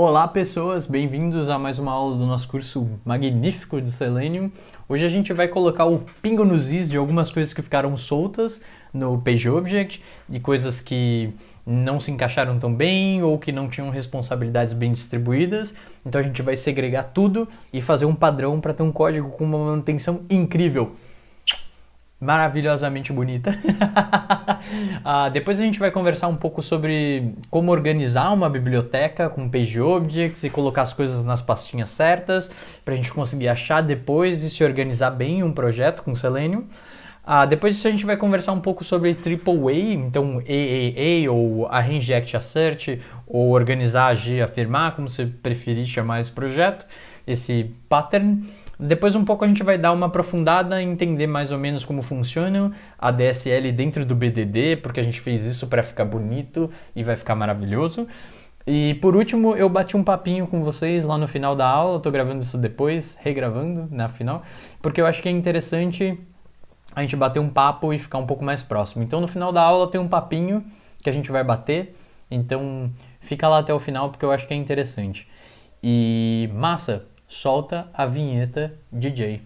Olá pessoas, bem-vindos a mais uma aula do nosso curso magnífico de Selenium. Hoje a gente vai colocar o pingo nos is de algumas coisas que ficaram soltas no PageObject e coisas que não se encaixaram tão bem ou que não tinham responsabilidades bem distribuídas. Então a gente vai segregar tudo e fazer um padrão para ter um código com uma manutenção incrível maravilhosamente bonita. ah, depois a gente vai conversar um pouco sobre como organizar uma biblioteca com page objects e colocar as coisas nas pastinhas certas para a gente conseguir achar depois e se organizar bem um projeto com Selenium. Ah, depois disso a gente vai conversar um pouco sobre AAA, então AAA ou Arrange Act Assert ou Organizar, Agir, Afirmar, como você preferir chamar esse projeto, esse pattern. Depois um pouco a gente vai dar uma aprofundada, entender mais ou menos como funciona a DSL dentro do BDD, porque a gente fez isso para ficar bonito e vai ficar maravilhoso. E por último, eu bati um papinho com vocês lá no final da aula, tô gravando isso depois, regravando na né, final, porque eu acho que é interessante a gente bater um papo e ficar um pouco mais próximo. Então no final da aula tem um papinho que a gente vai bater, então fica lá até o final porque eu acho que é interessante. E massa, Solta a vinheta DJ.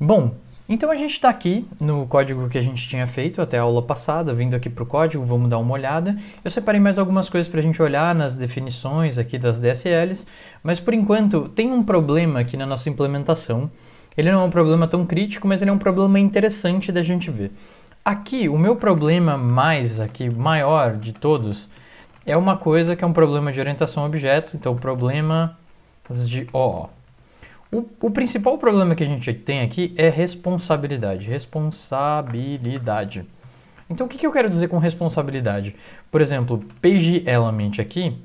Bom, então a gente está aqui no código que a gente tinha feito até a aula passada, vindo aqui para o código, vamos dar uma olhada. Eu separei mais algumas coisas para a gente olhar nas definições aqui das DSLs, mas por enquanto tem um problema aqui na nossa implementação. Ele não é um problema tão crítico, mas ele é um problema interessante da gente ver. Aqui, o meu problema mais aqui, maior de todos, é uma coisa que é um problema de orientação a objeto, então problema de O. O, o, principal problema que a gente tem aqui é responsabilidade. Responsabilidade. Então, o que, que eu quero dizer com responsabilidade? Por exemplo, page element aqui.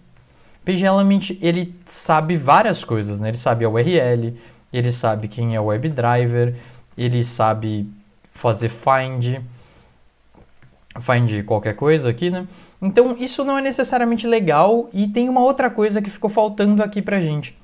Page element, ele sabe várias coisas, né? Ele sabe a URL, ele sabe quem é o WebDriver, ele sabe fazer find, find qualquer coisa aqui, né? Então, isso não é necessariamente legal e tem uma outra coisa que ficou faltando aqui pra gente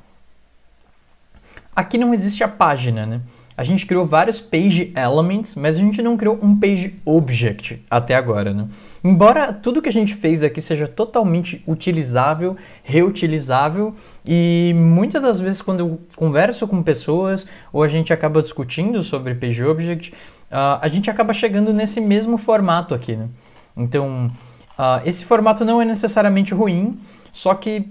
Aqui não existe a página, né? A gente criou vários page elements, mas a gente não criou um page object até agora, né? Embora tudo que a gente fez aqui seja totalmente utilizável, reutilizável, e muitas das vezes quando eu converso com pessoas ou a gente acaba discutindo sobre page object, uh, a gente acaba chegando nesse mesmo formato aqui, né? Então, uh, esse formato não é necessariamente ruim, só que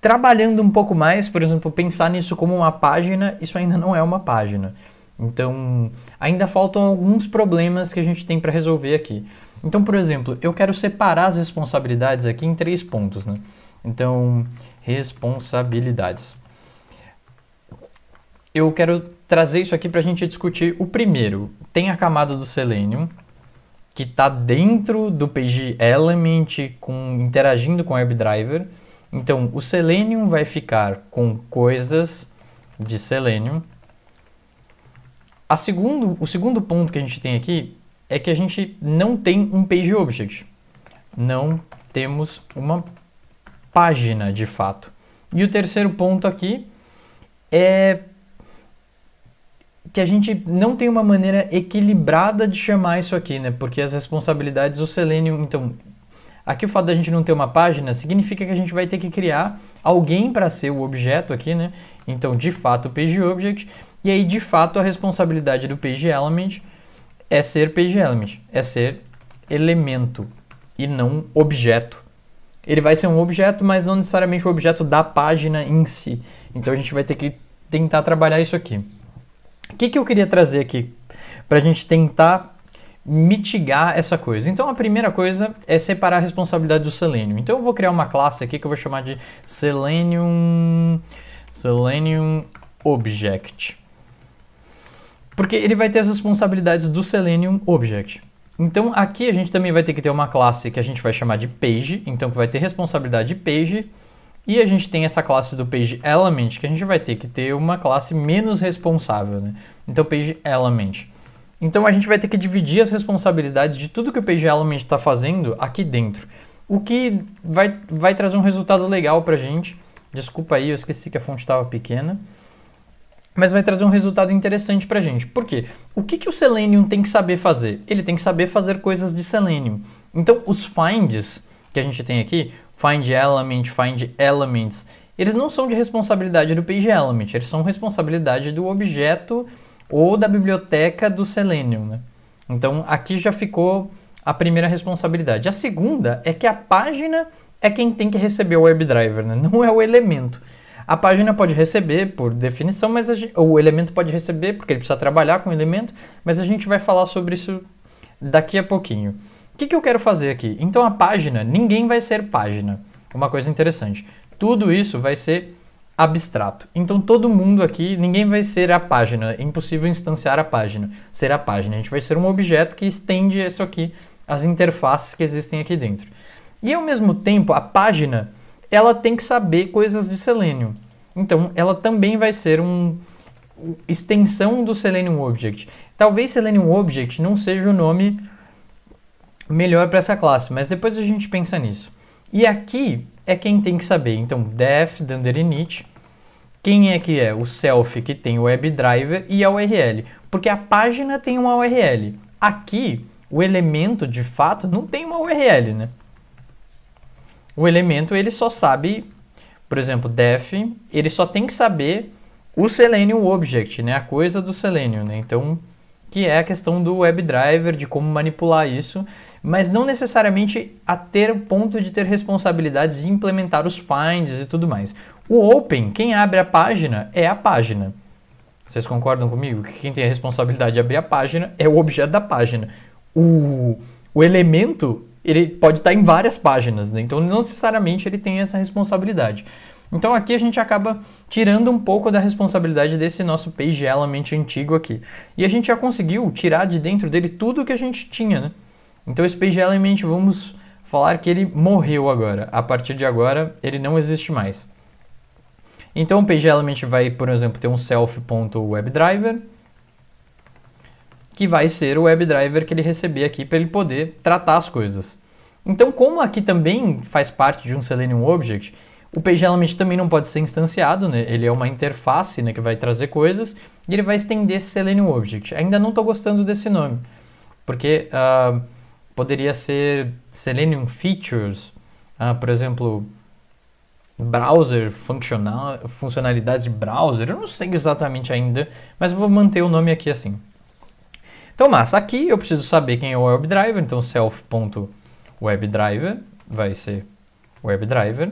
trabalhando um pouco mais, por exemplo, pensar nisso como uma página, isso ainda não é uma página. Então, ainda faltam alguns problemas que a gente tem para resolver aqui. Então, por exemplo, eu quero separar as responsabilidades aqui em três pontos, né? Então, responsabilidades. Eu quero trazer isso aqui para a gente discutir. O primeiro, tem a camada do Selenium, que está dentro do Page Element, com, interagindo com o WebDriver. Driver então, o Selenium vai ficar com coisas de Selenium. A segundo, o segundo ponto que a gente tem aqui é que a gente não tem um page object. Não temos uma página de fato. E o terceiro ponto aqui é que a gente não tem uma maneira equilibrada de chamar isso aqui, né? Porque as responsabilidades do Selenium, então, Aqui o fato da gente não ter uma página significa que a gente vai ter que criar alguém para ser o objeto aqui, né? Então, de fato, PageObject. E aí, de fato, a responsabilidade do PageElement é ser PageElement, é ser elemento e não objeto. Ele vai ser um objeto, mas não necessariamente o objeto da página em si. Então, a gente vai ter que tentar trabalhar isso aqui. O que, que eu queria trazer aqui para a gente tentar mitigar essa coisa. Então a primeira coisa é separar a responsabilidade do Selenium. Então eu vou criar uma classe aqui que eu vou chamar de selenium selenium object. Porque ele vai ter as responsabilidades do selenium object. Então aqui a gente também vai ter que ter uma classe que a gente vai chamar de page, então que vai ter responsabilidade de page. E a gente tem essa classe do page element que a gente vai ter que ter uma classe menos responsável, né? Então page element. Então a gente vai ter que dividir as responsabilidades de tudo que o PG Element está fazendo aqui dentro. O que vai, vai trazer um resultado legal para a gente. Desculpa aí, eu esqueci que a fonte estava pequena. Mas vai trazer um resultado interessante para a gente. Por quê? O que, que o Selenium tem que saber fazer? Ele tem que saber fazer coisas de Selenium. Então os finds que a gente tem aqui, find element, find elements, eles não são de responsabilidade do page element, eles são responsabilidade do objeto ou da biblioteca do Selenium. Né? Então aqui já ficou a primeira responsabilidade. A segunda é que a página é quem tem que receber o WebDriver, né? não é o elemento. A página pode receber, por definição, mas gente, o elemento pode receber, porque ele precisa trabalhar com o elemento, mas a gente vai falar sobre isso daqui a pouquinho. O que, que eu quero fazer aqui? Então a página, ninguém vai ser página. Uma coisa interessante. Tudo isso vai ser abstrato. Então todo mundo aqui, ninguém vai ser a página, é impossível instanciar a página, ser a página. A gente vai ser um objeto que estende isso aqui, as interfaces que existem aqui dentro. E ao mesmo tempo, a página, ela tem que saber coisas de Selenium. Então ela também vai ser um extensão do Selenium Object. Talvez Selenium Object não seja o nome melhor para essa classe, mas depois a gente pensa nisso. E aqui é quem tem que saber. Então, def init, quem é que é? O self que tem o WebDriver e a URL. Porque a página tem uma URL. Aqui, o elemento de fato não tem uma URL, né? O elemento ele só sabe, por exemplo, def, ele só tem que saber o Selenium Object, né? A coisa do Selenium, né? Então, que é a questão do WebDriver, de como manipular isso mas não necessariamente a ter o ponto de ter responsabilidades de implementar os finds e tudo mais. O Open, quem abre a página é a página. Vocês concordam comigo que quem tem a responsabilidade de abrir a página é o objeto da página. O, o elemento ele pode estar em várias páginas, né? então não necessariamente ele tem essa responsabilidade. Então aqui a gente acaba tirando um pouco da responsabilidade desse nosso page element antigo aqui. E a gente já conseguiu tirar de dentro dele tudo que a gente tinha, né? Então o Space Element, vamos falar que ele morreu agora. A partir de agora, ele não existe mais. Então o Page Element vai, por exemplo, ter um self.webdriver, que vai ser o webdriver que ele receber aqui para ele poder tratar as coisas. Então, como aqui também faz parte de um Selenium Object, o PageElement também não pode ser instanciado, né? ele é uma interface né, que vai trazer coisas, e ele vai estender Selenium Object. Ainda não estou gostando desse nome, porque... Uh, poderia ser Selenium Features, ah, por exemplo, browser, funcional, funcionalidades de browser, eu não sei exatamente ainda, mas vou manter o nome aqui assim. Então, massa, aqui eu preciso saber quem é o WebDriver, então self.webdriver vai ser WebDriver,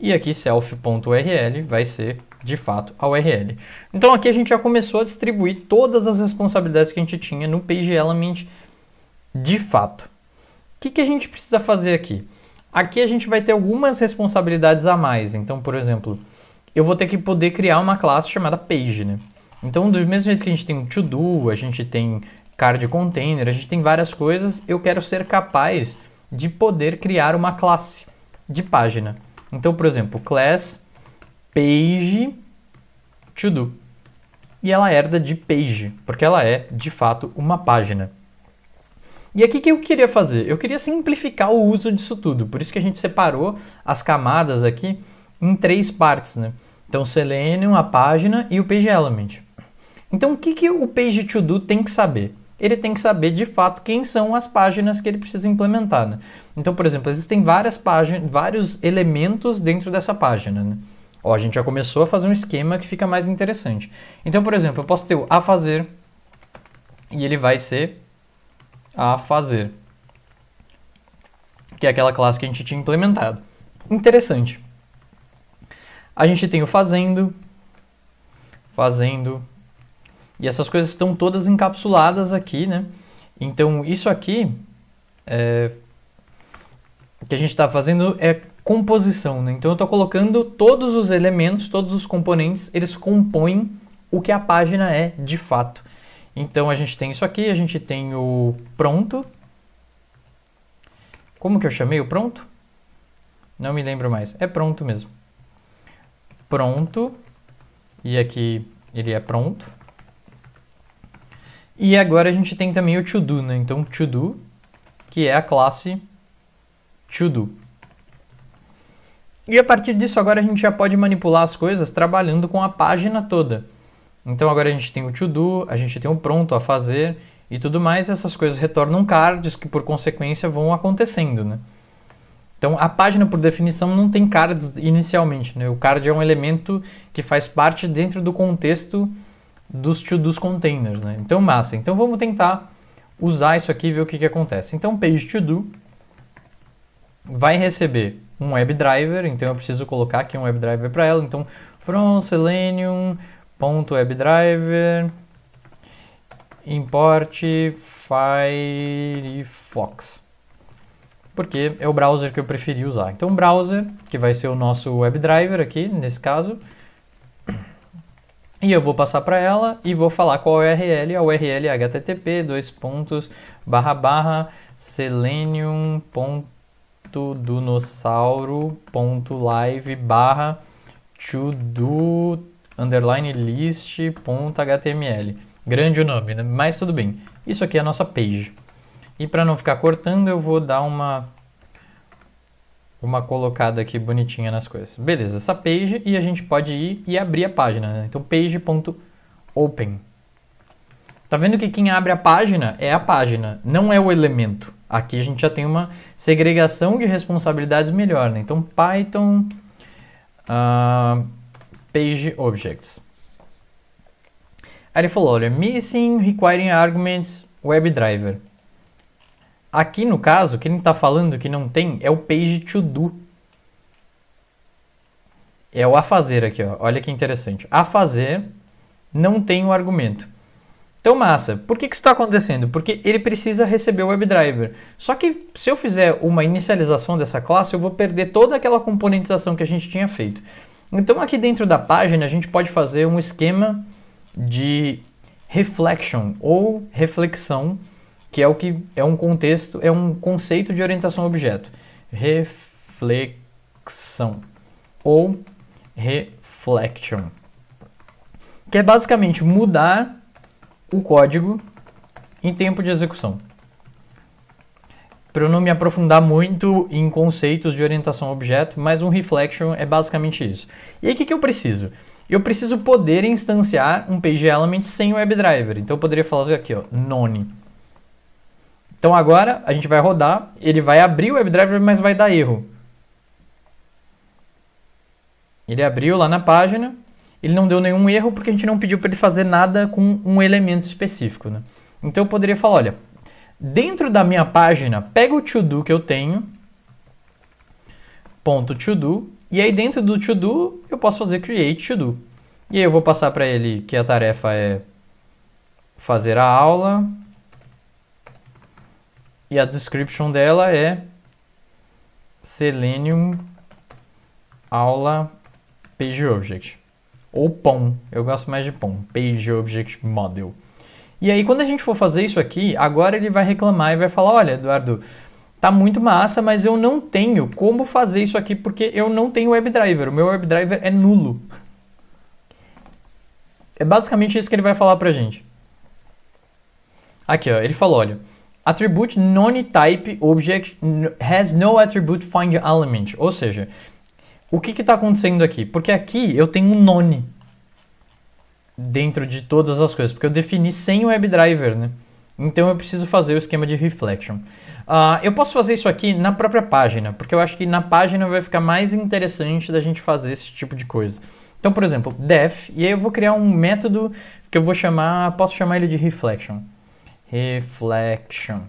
e aqui self.url vai ser, de fato, a URL. Então aqui a gente já começou a distribuir todas as responsabilidades que a gente tinha no page element de fato. O que, que a gente precisa fazer aqui? Aqui a gente vai ter algumas responsabilidades a mais. Então, por exemplo, eu vou ter que poder criar uma classe chamada page, né? Então, do mesmo jeito que a gente tem um to-do, a gente tem card container, a gente tem várias coisas, eu quero ser capaz de poder criar uma classe de página. Então, por exemplo, class page to do. E ela herda de page, porque ela é, de fato, uma página. E aqui que eu queria fazer? Eu queria simplificar o uso disso tudo, por isso que a gente separou as camadas aqui em três partes, né? Então, Selenium, a página e o Page Element. Então, o que, que o Page To Do tem que saber? Ele tem que saber de fato quem são as páginas que ele precisa implementar. Né? Então, por exemplo, existem várias páginas, vários elementos dentro dessa página. Né? Ó, a gente já começou a fazer um esquema que fica mais interessante. Então, por exemplo, eu posso ter o a fazer e ele vai ser a fazer. Que é aquela classe que a gente tinha implementado. Interessante. A gente tem o fazendo, fazendo, e essas coisas estão todas encapsuladas aqui, né? Então isso aqui é, que a gente está fazendo é composição, né? Então eu estou colocando todos os elementos, todos os componentes, eles compõem o que a página é de fato. Então a gente tem isso aqui, a gente tem o pronto. Como que eu chamei o pronto? Não me lembro mais. É pronto mesmo. Pronto. E aqui ele é pronto. E agora a gente tem também o to do, né? Então to do, que é a classe to do. E a partir disso agora a gente já pode manipular as coisas trabalhando com a página toda. Então agora a gente tem o to do, a gente tem o pronto a fazer e tudo mais, essas coisas retornam cards que por consequência vão acontecendo, né? Então a página por definição não tem cards inicialmente, né? O card é um elemento que faz parte dentro do contexto dos to dos containers, né? Então massa. Então vamos tentar usar isso aqui e ver o que, que acontece. Então page to do vai receber um WebDriver, então eu preciso colocar aqui um WebDriver para ela. Então from selenium ponto webdriver import Firefox porque é o browser que eu preferi usar. Então, o browser, que vai ser o nosso WebDriver aqui, nesse caso. E eu vou passar para ela e vou falar qual é a URL. A URL é http dois pontos, barra, barra, live barra to do underline list.html. Grande o nome, né? mas tudo bem. Isso aqui é a nossa page. E para não ficar cortando, eu vou dar uma uma colocada aqui bonitinha nas coisas. Beleza, essa page e a gente pode ir e abrir a página. Né? Então page.open. Tá vendo que quem abre a página é a página, não é o elemento. Aqui a gente já tem uma segregação de responsabilidades melhor, né? Então Python uh, page objects. Aí ele falou, olha, missing requiring arguments WebDriver. Aqui no caso, que ele está falando que não tem é o page to do. É o a fazer aqui, ó. olha que interessante. A fazer não tem o argumento. Então, massa, por que, que isso está acontecendo? Porque ele precisa receber o WebDriver. Só que se eu fizer uma inicialização dessa classe, eu vou perder toda aquela componentização que a gente tinha feito. Então aqui dentro da página a gente pode fazer um esquema de reflection ou reflexão, que é o que é um contexto, é um conceito de orientação ao objeto. Reflexão ou reflection, que é basicamente mudar o código em tempo de execução para eu não me aprofundar muito em conceitos de orientação a objeto, mas um reflection é basicamente isso. E aí o que, que eu preciso? Eu preciso poder instanciar um page element sem WebDriver. Então eu poderia falar aqui, ó, none. Então agora a gente vai rodar, ele vai abrir o WebDriver, mas vai dar erro. Ele abriu lá na página, ele não deu nenhum erro porque a gente não pediu para ele fazer nada com um elemento específico, né? Então eu poderia falar, olha, Dentro da minha página, pega o to-do que eu tenho, ponto to-do, e aí dentro do to-do eu posso fazer create to-do. E aí eu vou passar para ele que a tarefa é fazer a aula e a description dela é Selenium aula page object ou POM. Eu gosto mais de POM, page object model. E aí, quando a gente for fazer isso aqui, agora ele vai reclamar e vai falar: olha, Eduardo, tá muito massa, mas eu não tenho como fazer isso aqui porque eu não tenho WebDriver. O meu WebDriver é nulo. É basicamente isso que ele vai falar pra gente. Aqui, ó, ele falou: olha. Attribute non-type object has no attribute find element. Ou seja, o que está acontecendo aqui? Porque aqui eu tenho um none dentro de todas as coisas, porque eu defini sem o WebDriver, né? Então eu preciso fazer o esquema de reflection. Uh, eu posso fazer isso aqui na própria página, porque eu acho que na página vai ficar mais interessante da gente fazer esse tipo de coisa. Então, por exemplo, def, e aí eu vou criar um método que eu vou chamar, posso chamar ele de reflection. Reflection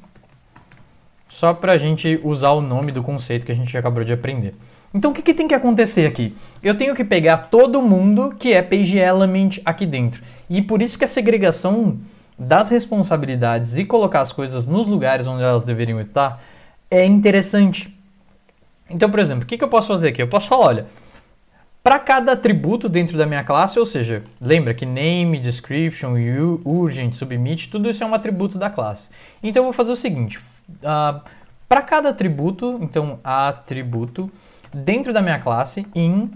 só para a gente usar o nome do conceito que a gente acabou de aprender. Então o que, que, tem que acontecer aqui? Eu tenho que pegar todo mundo que é page element aqui dentro. E por isso que a segregação das responsabilidades e colocar as coisas nos lugares onde elas deveriam estar é interessante. Então, por exemplo, o que, que eu posso fazer aqui? Eu posso falar, olha, para cada atributo dentro da minha classe, ou seja, lembra que name, description, urgent, submit, tudo isso é um atributo da classe. Então eu vou fazer o seguinte, uh, ah, para cada atributo, então atributo, dentro da minha classe, in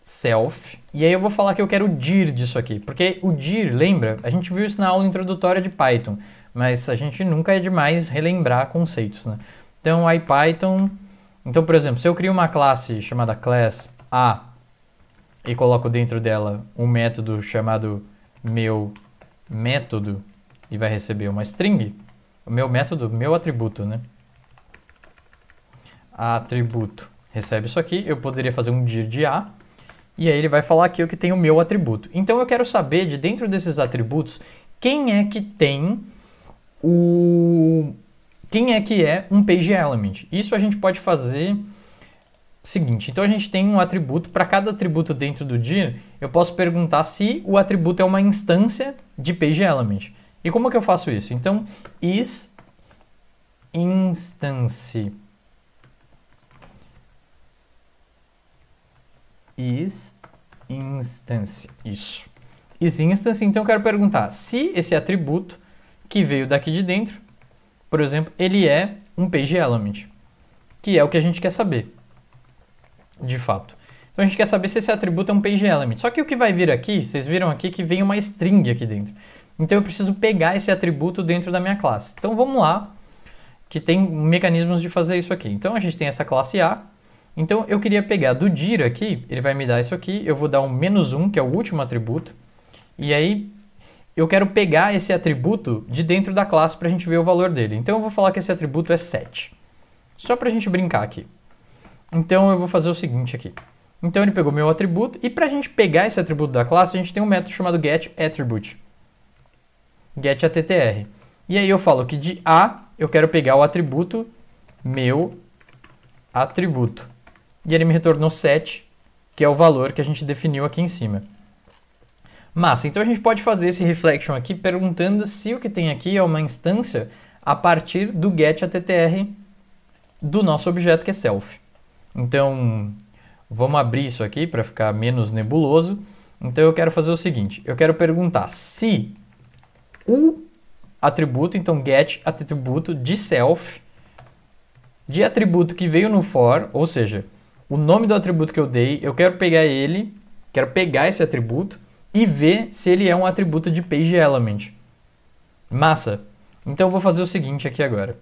self, e aí eu vou falar que eu quero dir disso aqui, porque o dir, lembra, a gente viu isso na aula introdutória de Python, mas a gente nunca é demais relembrar conceitos, né? Então, IPython, Python, então por exemplo, se eu crio uma classe chamada class a e coloco dentro dela um método chamado meu método e vai receber uma string, o meu método, meu atributo, né? Atributo recebe isso aqui, eu poderia fazer um dir de A, e aí ele vai falar aqui o que tem o meu atributo. Então eu quero saber de dentro desses atributos quem é que tem o quem é que é um page element. Isso a gente pode fazer Seguinte, então a gente tem um atributo, para cada atributo dentro do dir, eu posso perguntar se o atributo é uma instância de PageElement. E como que eu faço isso? Então, is instance is instance, isso. Is instance, então eu quero perguntar se esse atributo que veio daqui de dentro, por exemplo, ele é um page element, que é o que a gente quer saber de fato. Então a gente quer saber se esse atributo é um page element. Só que o que vai vir aqui, vocês viram aqui que vem uma string aqui dentro. Então eu preciso pegar esse atributo dentro da minha classe. Então vamos lá, que tem mecanismos de fazer isso aqui. Então a gente tem essa classe A. Então eu queria pegar do dir aqui, ele vai me dar isso aqui, eu vou dar um menos 1, que é o último atributo. E aí eu quero pegar esse atributo de dentro da classe para a gente ver o valor dele. Então eu vou falar que esse atributo é 7. Só para a gente brincar aqui. Então eu vou fazer o seguinte aqui. Então ele pegou meu atributo e para a gente pegar esse atributo da classe, a gente tem um método chamado getAttribute. getAttr. E aí eu falo que de A eu quero pegar o atributo meu atributo. E ele me retornou 7, que é o valor que a gente definiu aqui em cima. Massa, então a gente pode fazer esse reflection aqui perguntando se o que tem aqui é uma instância a partir do getAttr do nosso objeto que é self. Então, vamos abrir isso aqui para ficar menos nebuloso. Então, eu quero fazer o seguinte, eu quero perguntar se o atributo, então get atributo de self, de atributo que veio no for, ou seja, o nome do atributo que eu dei, eu quero pegar ele, quero pegar esse atributo e ver se ele é um atributo de page element. Massa. Então eu vou fazer o seguinte aqui agora.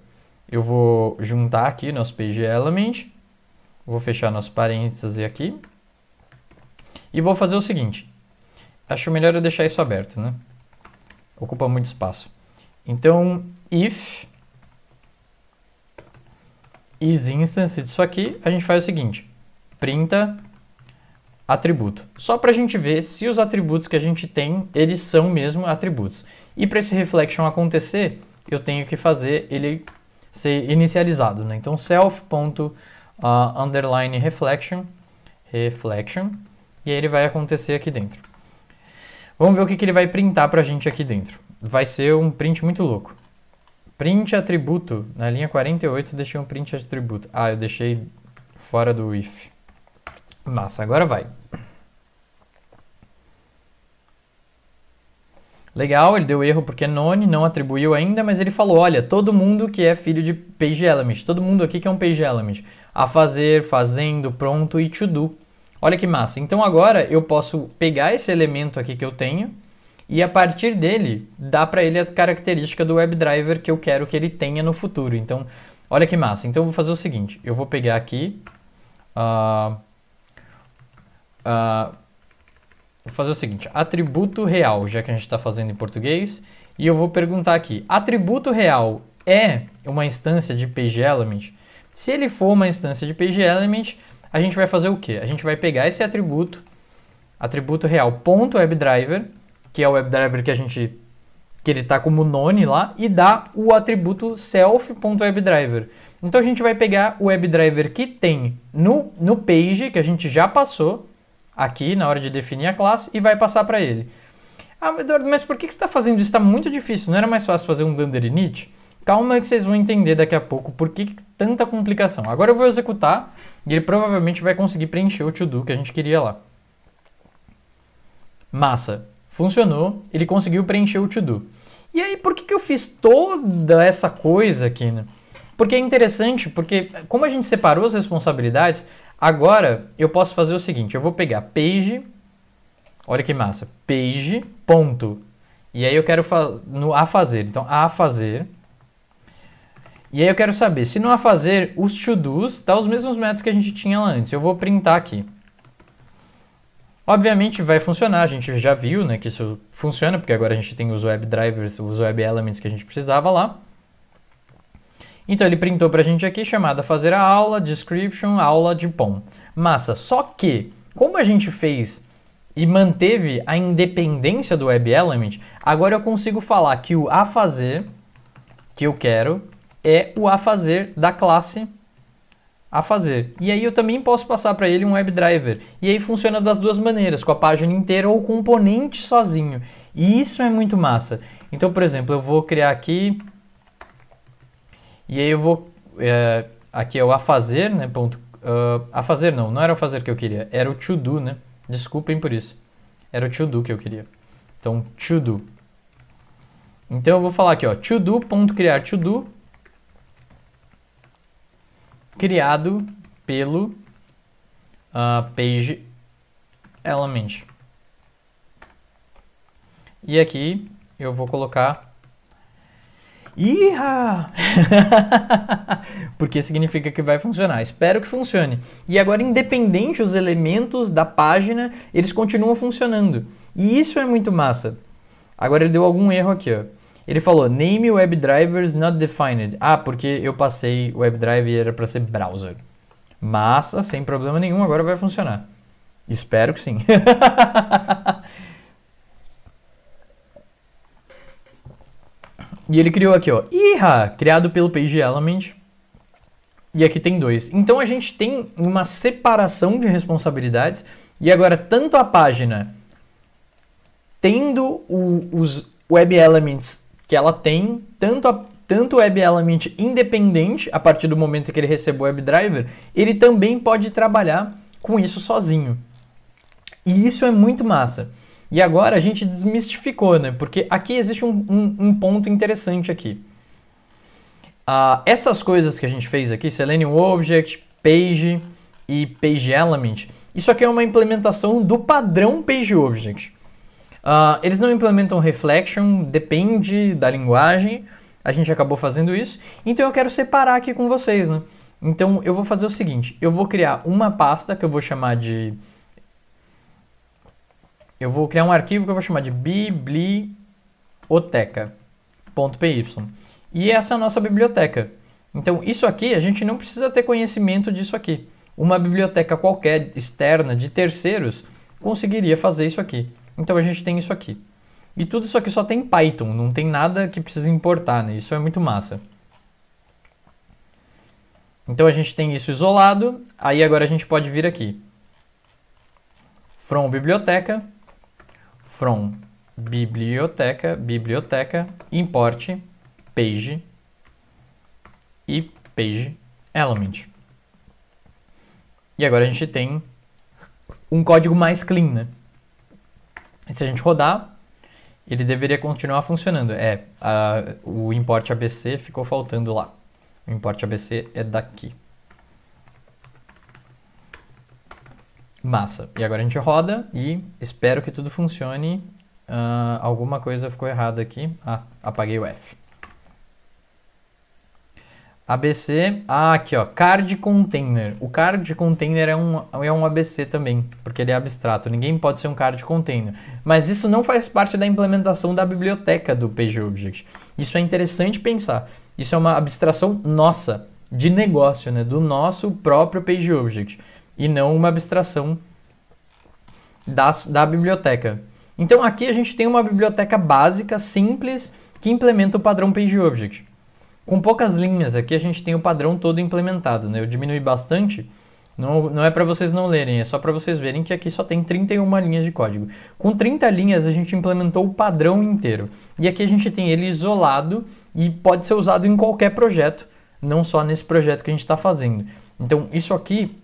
Eu vou juntar aqui nosso page element Vou fechar nosso parênteses aqui. E vou fazer o seguinte. Acho melhor eu deixar isso aberto, né? Ocupa muito espaço. Então, if is instance disso aqui, a gente faz o seguinte. Printa atributo. Só para a gente ver se os atributos que a gente tem, eles são mesmo atributos. E para esse reflection acontecer, eu tenho que fazer ele ser inicializado. Né? Então, self.atributo uh, underline reflection, reflection, e aí ele vai acontecer aqui dentro. Vamos ver o que, que ele vai printar para a gente aqui dentro. Vai ser um print muito louco. Print atributo, na linha 48 deixei um print atributo. Ah, eu deixei fora do if. Massa, agora vai. Legal, ele deu erro porque é none, não atribuiu ainda, mas ele falou: olha, todo mundo que é filho de page element, todo mundo aqui que é um page element, a fazer, fazendo, pronto e to do. Olha que massa. Então agora eu posso pegar esse elemento aqui que eu tenho e a partir dele dá para ele a característica do WebDriver que eu quero que ele tenha no futuro. Então, olha que massa. Então eu vou fazer o seguinte: eu vou pegar aqui. Uh, uh, Vou fazer o seguinte, atributo real, já que a gente está fazendo em português, e eu vou perguntar aqui, atributo real é uma instância de page_element? Se ele for uma instância de page_element, a gente vai fazer o quê? A gente vai pegar esse atributo, atributo real .webdriver, que é o webdriver que a gente que ele está como none lá e dá o atributo self.webdriver. Então a gente vai pegar o webdriver que tem no, no page que a gente já passou aqui na hora de definir a classe e vai passar para ele. Ah, Eduardo, mas por que, que você está fazendo isso? Está muito difícil, não era mais fácil fazer um init? Calma que vocês vão entender daqui a pouco por que, que tanta complicação. Agora eu vou executar e ele provavelmente vai conseguir preencher o to-do que a gente queria lá. Massa. Funcionou, ele conseguiu preencher o to-do. E aí, por que, que eu fiz toda essa coisa aqui, né? Porque é interessante, porque como a gente separou as responsabilidades, Agora, eu posso fazer o seguinte, eu vou pegar page, olha que massa, page, ponto. E aí eu quero no a fazer, então a fazer. E aí eu quero saber, se no a fazer, os to-dos dá tá os mesmos métodos que a gente tinha lá antes. Eu vou printar aqui. Obviamente vai funcionar, a gente já viu né, que isso funciona, porque agora a gente tem os web drivers, os web elements que a gente precisava lá. Então ele printou para a gente aqui chamada fazer a aula, description, aula de POM. Massa, só que como a gente fez e manteve a independência do Web Element, agora eu consigo falar que o a fazer que eu quero é o a fazer da classe a fazer. E aí eu também posso passar para ele um WebDriver. E aí funciona das duas maneiras, com a página inteira ou o componente sozinho. E isso é muito massa. Então, por exemplo, eu vou criar aqui e aí eu vou. É, aqui é o a fazer, né? Ponto, uh, ah, a fazer não, não era o fazer que eu queria, era o to do, né? Desculpem por isso. Era o to do que eu queria. Então, to do. Então eu vou falar aqui, ó, to do.criar to do criado pelo uh, page element. E aqui eu vou colocar Iha! Porque significa que vai funcionar. Espero que funcione. E agora, independente os elementos da página, eles continuam funcionando. E isso é muito massa. Agora ele deu algum erro aqui, ó. Ele falou name WebDrivers not defined. Ah, porque eu passei WebDriver e era para ser browser. Massa, sem problema nenhum, agora vai funcionar. Espero que sim. E ele criou aqui, ó, ira criado pelo Page Element. E aqui tem dois. Então a gente tem uma separação de responsabilidades. E agora, tanto a página tendo o, os web elements que ela tem, tanto a tanto o web element independente, a partir do momento que ele recebe o WebDriver, ele também pode trabalhar com isso sozinho. E isso é muito massa. E agora a gente desmistificou, né? Porque aqui existe um, um, um ponto interessante aqui. Uh, essas coisas que a gente fez aqui, Selenium Object, Page e Page Element, isso aqui é uma implementação do padrão Page Object. Uh, eles não implementam reflection, depende da linguagem. A gente acabou fazendo isso. Então eu quero separar aqui com vocês, né? Então eu vou fazer o seguinte: eu vou criar uma pasta que eu vou chamar de eu vou criar um arquivo que eu vou chamar de biblioteca.py. E essa é a nossa biblioteca. Então, isso aqui, a gente não precisa ter conhecimento disso aqui. Uma biblioteca qualquer externa de terceiros conseguiria fazer isso aqui. Então, a gente tem isso aqui. E tudo isso aqui só tem Python, não tem nada que precisa importar, né? Isso é muito massa. Então, a gente tem isso isolado, aí agora a gente pode vir aqui. From biblioteca, from biblioteca, biblioteca, import page e page element. E agora a gente tem um código mais clean, né? E se a gente rodar, ele deveria continuar funcionando. É, a, o import ABC ficou faltando lá. O import ABC é daqui. Massa. E agora a gente roda e espero que tudo funcione. Uh, alguma coisa ficou errada aqui. Ah, apaguei o F. ABC, ah, aqui ó, card container. O card container é um, é um ABC também, porque ele é abstrato, ninguém pode ser um card container. Mas isso não faz parte da implementação da biblioteca do PGObject. Isso é interessante pensar. Isso é uma abstração nossa, de negócio, né? Do nosso próprio PageObject e não uma abstração da, da biblioteca. Então aqui a gente tem uma biblioteca básica, simples, que implementa o padrão PageObject. Com poucas linhas aqui a gente tem o padrão todo implementado, né? eu diminui bastante, não, não é para vocês não lerem, é só para vocês verem que aqui só tem 31 linhas de código. Com 30 linhas a gente implementou o padrão inteiro. E aqui a gente tem ele isolado e pode ser usado em qualquer projeto, não só nesse projeto que a gente está fazendo. Então isso aqui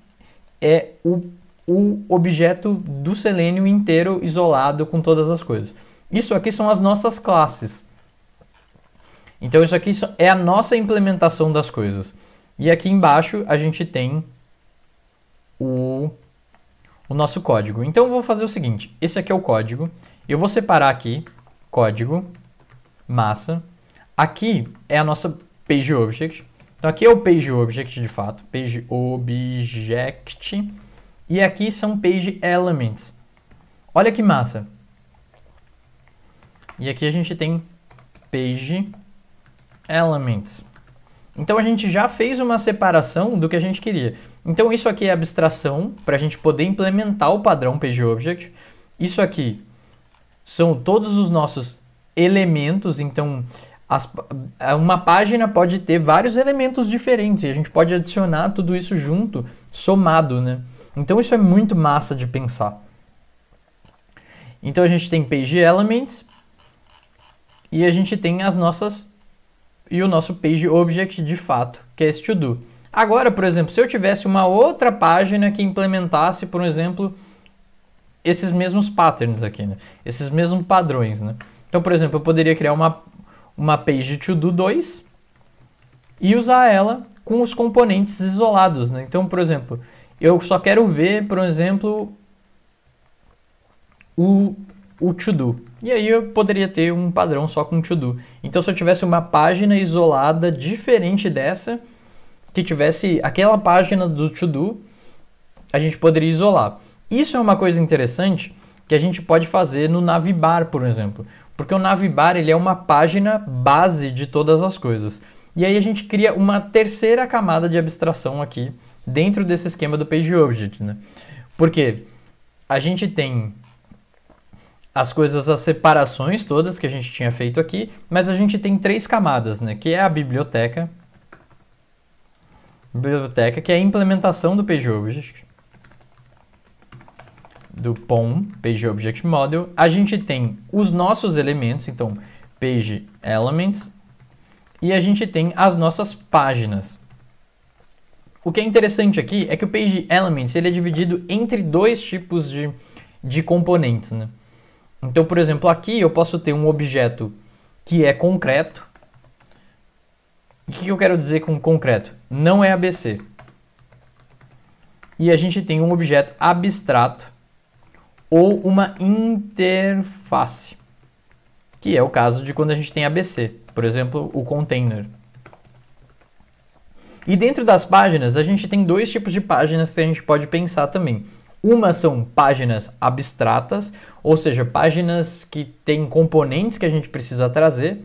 é o, o objeto do selênio inteiro isolado com todas as coisas. Isso aqui são as nossas classes. Então isso aqui é a nossa implementação das coisas. E aqui embaixo a gente tem o, o nosso código. Então eu vou fazer o seguinte, esse aqui é o código. Eu vou separar aqui, código, massa. Aqui é a nossa page object. Então aqui é o page object de fato, page object. E aqui são page elements. Olha que massa. E aqui a gente tem page elements. Então a gente já fez uma separação do que a gente queria. Então isso aqui é abstração para a gente poder implementar o padrão page object. Isso aqui são todos os nossos elementos, então as, uma página pode ter vários elementos diferentes e a gente pode adicionar tudo isso junto, somado, né? Então isso é muito massa de pensar. Então a gente tem page elements e a gente tem as nossas e o nosso page object de fato, que é esse to do. Agora, por exemplo, se eu tivesse uma outra página que implementasse, por exemplo, esses mesmos patterns aqui, né? Esses mesmos padrões, né? Então, por exemplo, eu poderia criar uma, uma page to do 2 e usar ela com os componentes isolados. Né? Então, por exemplo, eu só quero ver, por exemplo, o, o to do. E aí eu poderia ter um padrão só com to do. Então, se eu tivesse uma página isolada diferente dessa, que tivesse aquela página do to do, a gente poderia isolar. Isso é uma coisa interessante que a gente pode fazer no navbar, por exemplo. Porque o Navbar ele é uma página base de todas as coisas. E aí a gente cria uma terceira camada de abstração aqui dentro desse esquema do page object, né? Porque a gente tem as coisas, as separações todas que a gente tinha feito aqui, mas a gente tem três camadas, né? Que é a biblioteca, biblioteca que é a implementação do page object do POM, Page Object Model, a gente tem os nossos elementos, então Page Elements, e a gente tem as nossas páginas. O que é interessante aqui é que o Page Elements ele é dividido entre dois tipos de, de componentes. Né? Então, por exemplo, aqui eu posso ter um objeto que é concreto. O que eu quero dizer com concreto? Não é ABC. E a gente tem um objeto abstrato ou uma interface, que é o caso de quando a gente tem ABC, por exemplo, o container. E dentro das páginas, a gente tem dois tipos de páginas que a gente pode pensar também. Uma são páginas abstratas, ou seja, páginas que têm componentes que a gente precisa trazer,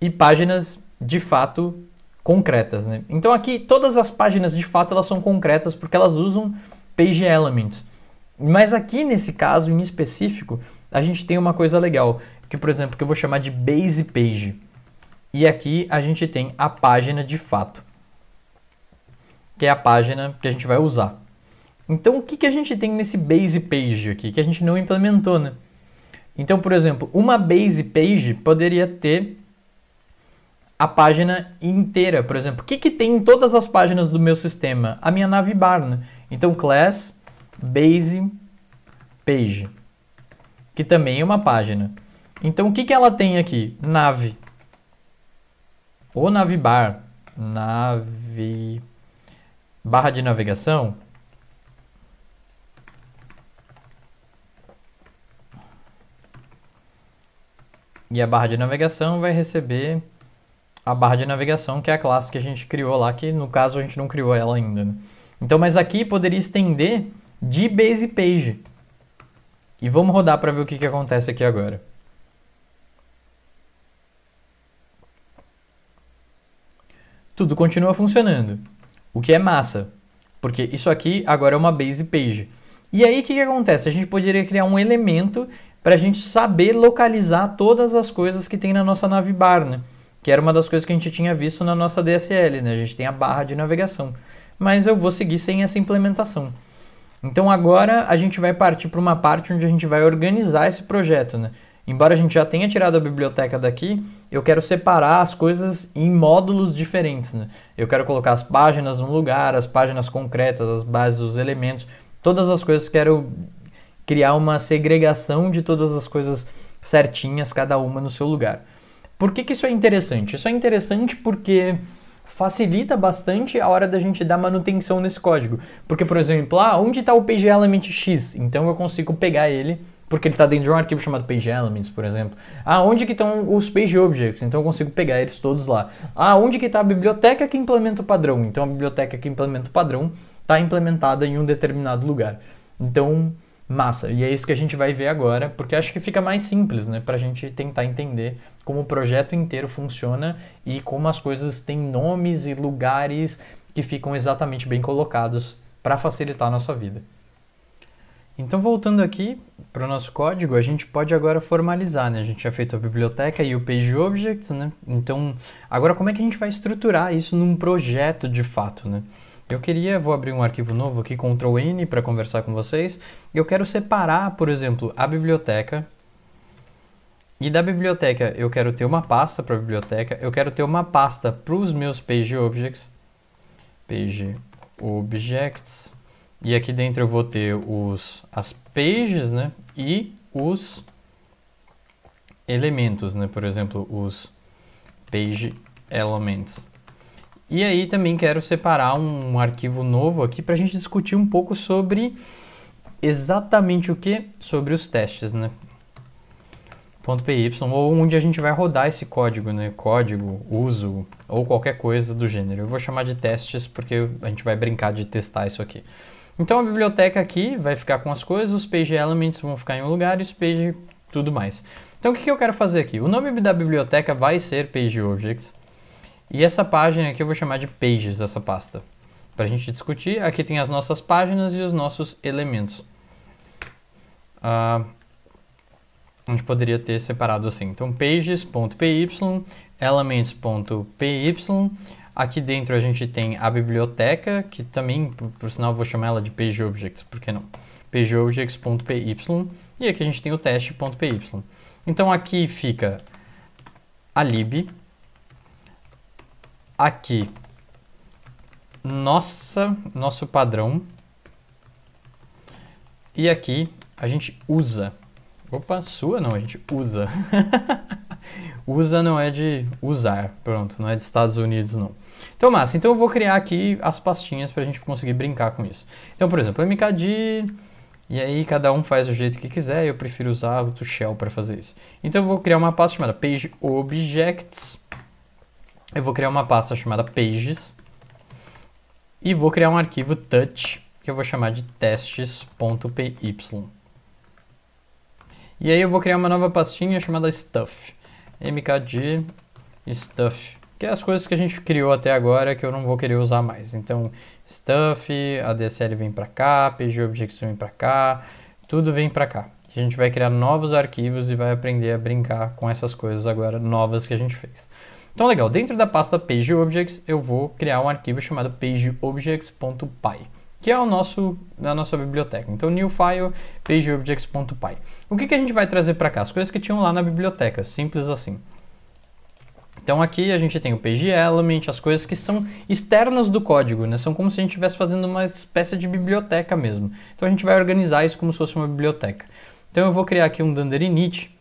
e páginas de fato concretas. Né? Então aqui todas as páginas de fato elas são concretas porque elas usam page elements. Mas aqui nesse caso em específico, a gente tem uma coisa legal, que por exemplo, que eu vou chamar de base page. E aqui a gente tem a página de fato, que é a página que a gente vai usar. Então, o que, que a gente tem nesse base page aqui que a gente não implementou, né? Então, por exemplo, uma base page poderia ter a página inteira, por exemplo. O que, que tem em todas as páginas do meu sistema? A minha navbar, né? Então, class base page, que também é uma página. Então, o que, que ela tem aqui? Nave. Ou navbar. Nave... Barra de navegação. E a barra de navegação vai receber a barra de navegação, que é a classe que a gente criou lá, que no caso a gente não criou ela ainda. Né? Então, mas aqui poderia estender de base page. E vamos rodar para ver o que, que acontece aqui agora. Tudo continua funcionando, o que é massa, porque isso aqui agora é uma base page. E aí o que, que acontece? A gente poderia criar um elemento para a gente saber localizar todas as coisas que tem na nossa navbar, né? que era uma das coisas que a gente tinha visto na nossa DSL, né? A gente tem a barra de navegação. Mas eu vou seguir sem essa implementação. Então agora a gente vai partir para uma parte onde a gente vai organizar esse projeto, né? Embora a gente já tenha tirado a biblioteca daqui, eu quero separar as coisas em módulos diferentes. Né? Eu quero colocar as páginas num lugar, as páginas concretas, as bases, os elementos, todas as coisas. Quero criar uma segregação de todas as coisas certinhas, cada uma no seu lugar. Por que, que isso é interessante? Isso é interessante porque facilita bastante a hora da gente dar manutenção nesse código. Porque, por exemplo, ah, onde está o page element X? Então eu consigo pegar ele porque ele está dentro de um arquivo chamado page elements, por exemplo. Ah, onde que estão os page objects? Então eu consigo pegar eles todos lá. Ah, onde que está a biblioteca que implementa o padrão? Então a biblioteca que implementa o padrão está implementada em um determinado lugar. Então Massa, e é isso que a gente vai ver agora, porque acho que fica mais simples, né, para a gente tentar entender como o projeto inteiro funciona e como as coisas têm nomes e lugares que ficam exatamente bem colocados para facilitar a nossa vida. Então, voltando aqui para o nosso código, a gente pode agora formalizar, né? A gente já fez a biblioteca e o PageObjects, né? Então, agora como é que a gente vai estruturar isso num projeto de fato, né? Eu queria, vou abrir um arquivo novo aqui, Ctrl N, para conversar com vocês. Eu quero separar, por exemplo, a biblioteca. E da biblioteca eu quero ter uma pasta para a biblioteca, eu quero ter uma pasta para os meus page objects. Page objects. E aqui dentro eu vou ter os, as pages, né? E os elementos, né? Por exemplo, os page elements. E aí também quero separar um arquivo novo aqui para a gente discutir um pouco sobre exatamente o que? Sobre os testes, né? .py, ou onde a gente vai rodar esse código, né? Código, uso ou qualquer coisa do gênero. Eu vou chamar de testes porque a gente vai brincar de testar isso aqui. Então a biblioteca aqui vai ficar com as coisas, os page elements vão ficar em um lugar e os page tudo mais. Então o que, que eu quero fazer aqui? O nome da biblioteca vai ser PageObjects. E essa página aqui eu vou chamar de pages, essa pasta. Para a gente discutir, aqui tem as nossas páginas e os nossos elementos. Uh, a gente poderia ter separado assim. Então, pages.py, elements.py. Aqui dentro a gente tem a biblioteca, que também, por, por sinal, vou chamar ela de pageobjects, por que não? pageobjects.py. E aqui a gente tem o teste.py. Então, aqui fica a lib, aqui nossa, nosso padrão e aqui a gente usa. Opa, sua não, a gente usa. usa não é de usar, pronto, não é de Estados Unidos não. Então massa, então eu vou criar aqui as pastinhas para a gente conseguir brincar com isso. Então, por exemplo, MKD, e aí cada um faz do jeito que quiser, eu prefiro usar o shell para fazer isso. Então eu vou criar uma pasta chamada page objects eu vou criar uma pasta chamada pages e vou criar um arquivo touch que eu vou chamar de testes.py. E aí eu vou criar uma nova pastinha chamada stuff, mkd stuff, que é as coisas que a gente criou até agora que eu não vou querer usar mais. Então stuff, adsl vem para cá, pgobjects vem para cá, tudo vem para cá. A gente vai criar novos arquivos e vai aprender a brincar com essas coisas agora novas que a gente fez. Então legal, dentro da pasta PageObjects eu vou criar um arquivo chamado pageobjects.py que é o nosso, a nossa biblioteca. Então, new file, pageobjects.py. O que, que a gente vai trazer para cá? As coisas que tinham lá na biblioteca, simples assim. Então aqui a gente tem o page element, as coisas que são externas do código, né? São como se a gente estivesse fazendo uma espécie de biblioteca mesmo. Então a gente vai organizar isso como se fosse uma biblioteca. Então eu vou criar aqui um dunder init,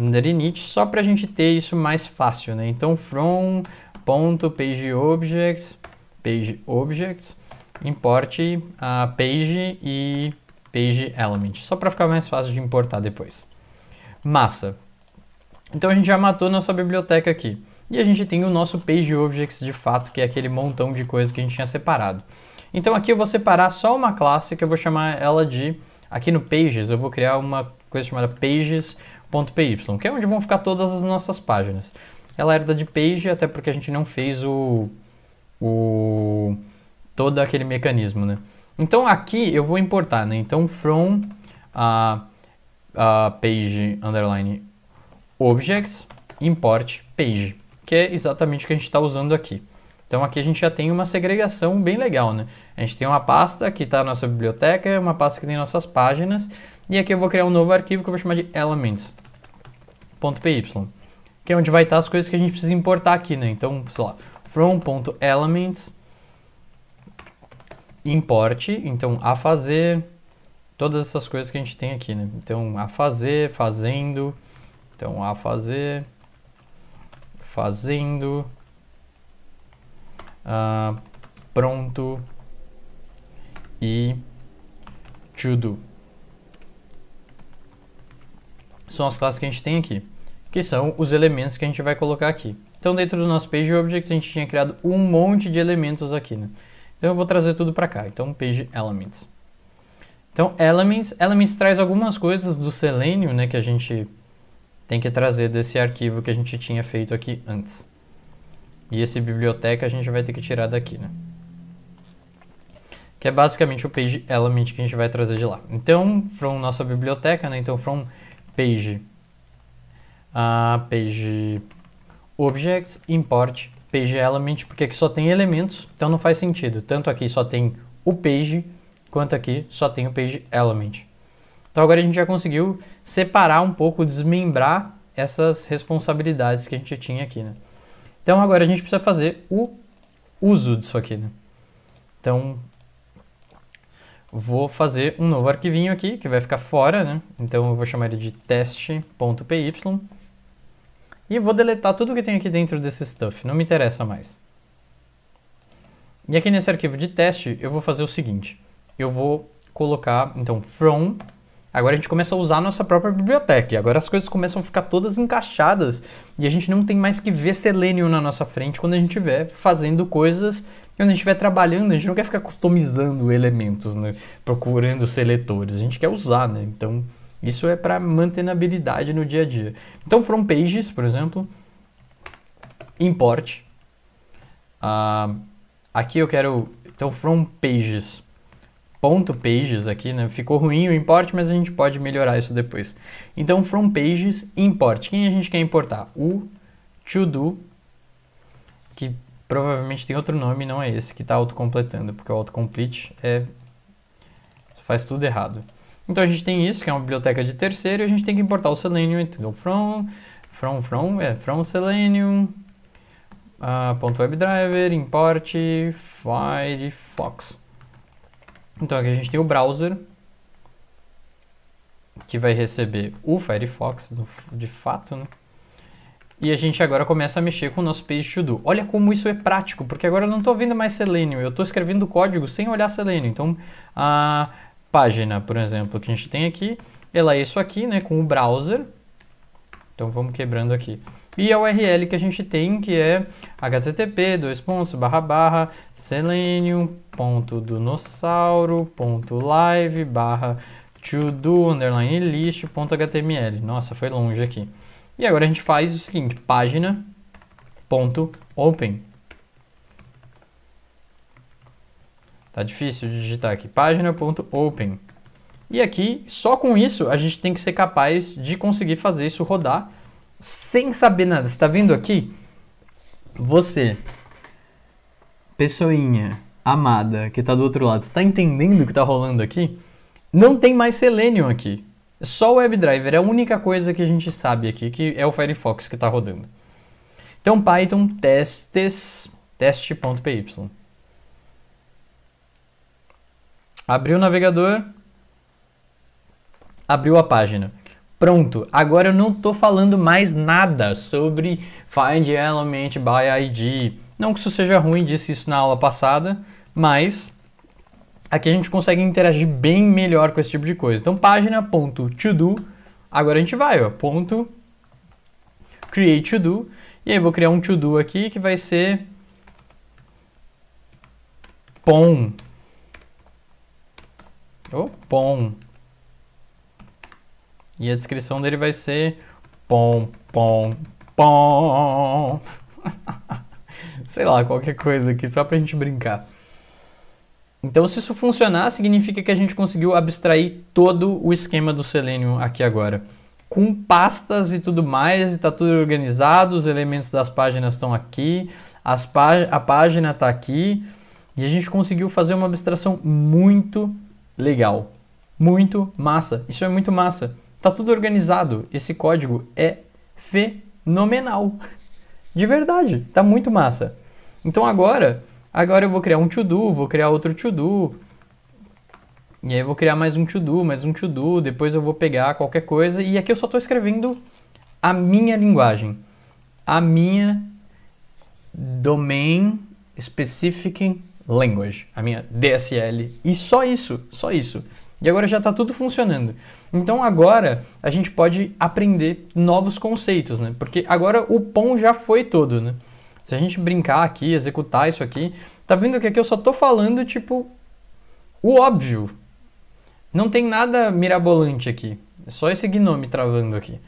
mandarinite, só para a gente ter isso mais fácil, né? Então, from ponto page objects, page objects, importe a page e page element, só para ficar mais fácil de importar depois. Massa. Então a gente já matou nossa biblioteca aqui. E a gente tem o nosso page objects de fato, que é aquele montão de coisa que a gente tinha separado. Então aqui eu vou separar só uma classe que eu vou chamar ela de aqui no pages, eu vou criar uma coisa chamada pages .py, que é onde vão ficar todas as nossas páginas. Ela herda de page, até porque a gente não fez o, o todo aquele mecanismo, né? Então aqui eu vou importar, né? Então from a, a page underline objects import page, que é exatamente o que a gente está usando aqui. Então aqui a gente já tem uma segregação bem legal, né? A gente tem uma pasta que está na nossa biblioteca, uma pasta que tem nossas páginas, e aqui eu vou criar um novo arquivo que eu vou chamar de elements. .py, que é onde vai estar as coisas que a gente precisa importar aqui, né? Então, sei lá, from.elements import, então a fazer, todas essas coisas que a gente tem aqui, né? Então, a fazer, fazendo, então a fazer, fazendo, uh, pronto e to do. São as classes que a gente tem aqui que são os elementos que a gente vai colocar aqui. Então dentro do nosso page objects a gente tinha criado um monte de elementos aqui, né? Então eu vou trazer tudo para cá. Então page elements. Então elements, elements traz algumas coisas do Selenium, né, que a gente tem que trazer desse arquivo que a gente tinha feito aqui antes. E esse biblioteca a gente vai ter que tirar daqui, né? Que é basicamente o page element que a gente vai trazer de lá. Então, from nossa biblioteca, né? Então, from page a page objects import page element, porque aqui só tem elementos, então não faz sentido. Tanto aqui só tem o page, quanto aqui só tem o page element. Então agora a gente já conseguiu separar um pouco, desmembrar essas responsabilidades que a gente tinha aqui, né? Então agora a gente precisa fazer o uso disso aqui, né? Então vou fazer um novo arquivinho aqui que vai ficar fora, né? Então eu vou chamar ele de teste.py e vou deletar tudo que tem aqui dentro desse stuff, não me interessa mais. E aqui nesse arquivo de teste, eu vou fazer o seguinte. Eu vou colocar, então, from. Agora a gente começa a usar a nossa própria biblioteca. agora as coisas começam a ficar todas encaixadas. E a gente não tem mais que ver Selenium na nossa frente quando a gente estiver fazendo coisas quando a gente estiver trabalhando, a gente não quer ficar customizando elementos, né? procurando seletores, a gente quer usar, né? Então isso é para mantenabilidade no dia a dia. Então, from pages, por exemplo, import. Uh, aqui eu quero, então, from pages, ponto pages aqui, né? Ficou ruim o import, mas a gente pode melhorar isso depois. Então, from pages, import. Quem a gente quer importar? O to do, que provavelmente tem outro nome, não é esse que está autocompletando, porque o autocomplete é faz tudo errado. Então a gente tem isso, que é uma biblioteca de terceiro, e a gente tem que importar o Selenium, então from, from, from, é, from Selenium, uh, ponto .webdriver, import, Firefox. Então aqui a gente tem o browser, que vai receber o Firefox, de fato, né? E a gente agora começa a mexer com o nosso page to do. Olha como isso é prático, porque agora eu não estou vendo mais Selenium, eu estou escrevendo código sem olhar Selenium. Então, a ah, página, por exemplo, que a gente tem aqui, ela é isso aqui, né, com o browser. Então vamos quebrando aqui. E a URL que a gente tem, que é http dois pontos, barra, barra, selenium.donossauro.live barra to underline list.html. Nossa, foi longe aqui. E agora a gente faz o seguinte, página.open. Tá difícil de digitar aqui. Página.open. E aqui, só com isso, a gente tem que ser capaz de conseguir fazer isso rodar sem saber nada. Você tá vendo aqui? Você, pessoinha amada que tá do outro lado, está entendendo o que tá rolando aqui? Não tem mais Selenium aqui. Só o WebDriver é a única coisa que a gente sabe aqui, que é o Firefox que está rodando. Então, Python testes, teste.py. Abriu o navegador, abriu a página. Pronto, agora eu não estou falando mais nada sobre Find Element by ID. Não que isso seja ruim, disse isso na aula passada, mas aqui a gente consegue interagir bem melhor com esse tipo de coisa. Então, página.todo, agora a gente vai, ó, ponto create todo, e aí vou criar um todo aqui que vai ser pom o pom. E a descrição dele vai ser pom, pom, pom. Sei lá, qualquer coisa aqui, só pra gente brincar. Então, se isso funcionar, significa que a gente conseguiu abstrair todo o esquema do Selenium aqui agora. Com pastas e tudo mais, está tudo organizado, os elementos das páginas estão aqui, pá a página está aqui, e a gente conseguiu fazer uma abstração muito Legal. Muito massa. Isso é muito massa. Tá tudo organizado. Esse código é fenomenal. De verdade, tá muito massa. Então agora, agora eu vou criar um to-do, vou criar outro to-do. E aí eu vou criar mais um to-do, mais um to-do, depois eu vou pegar qualquer coisa. E aqui eu só estou escrevendo a minha linguagem. A minha domain specific Language, a minha DSL, e só isso, só isso. E agora já está tudo funcionando. Então agora a gente pode aprender novos conceitos, né? Porque agora o POM já foi todo, né? Se a gente brincar aqui, executar isso aqui, tá vendo que aqui eu só tô falando, tipo, o óbvio. Não tem nada mirabolante aqui. É só esse gnome travando aqui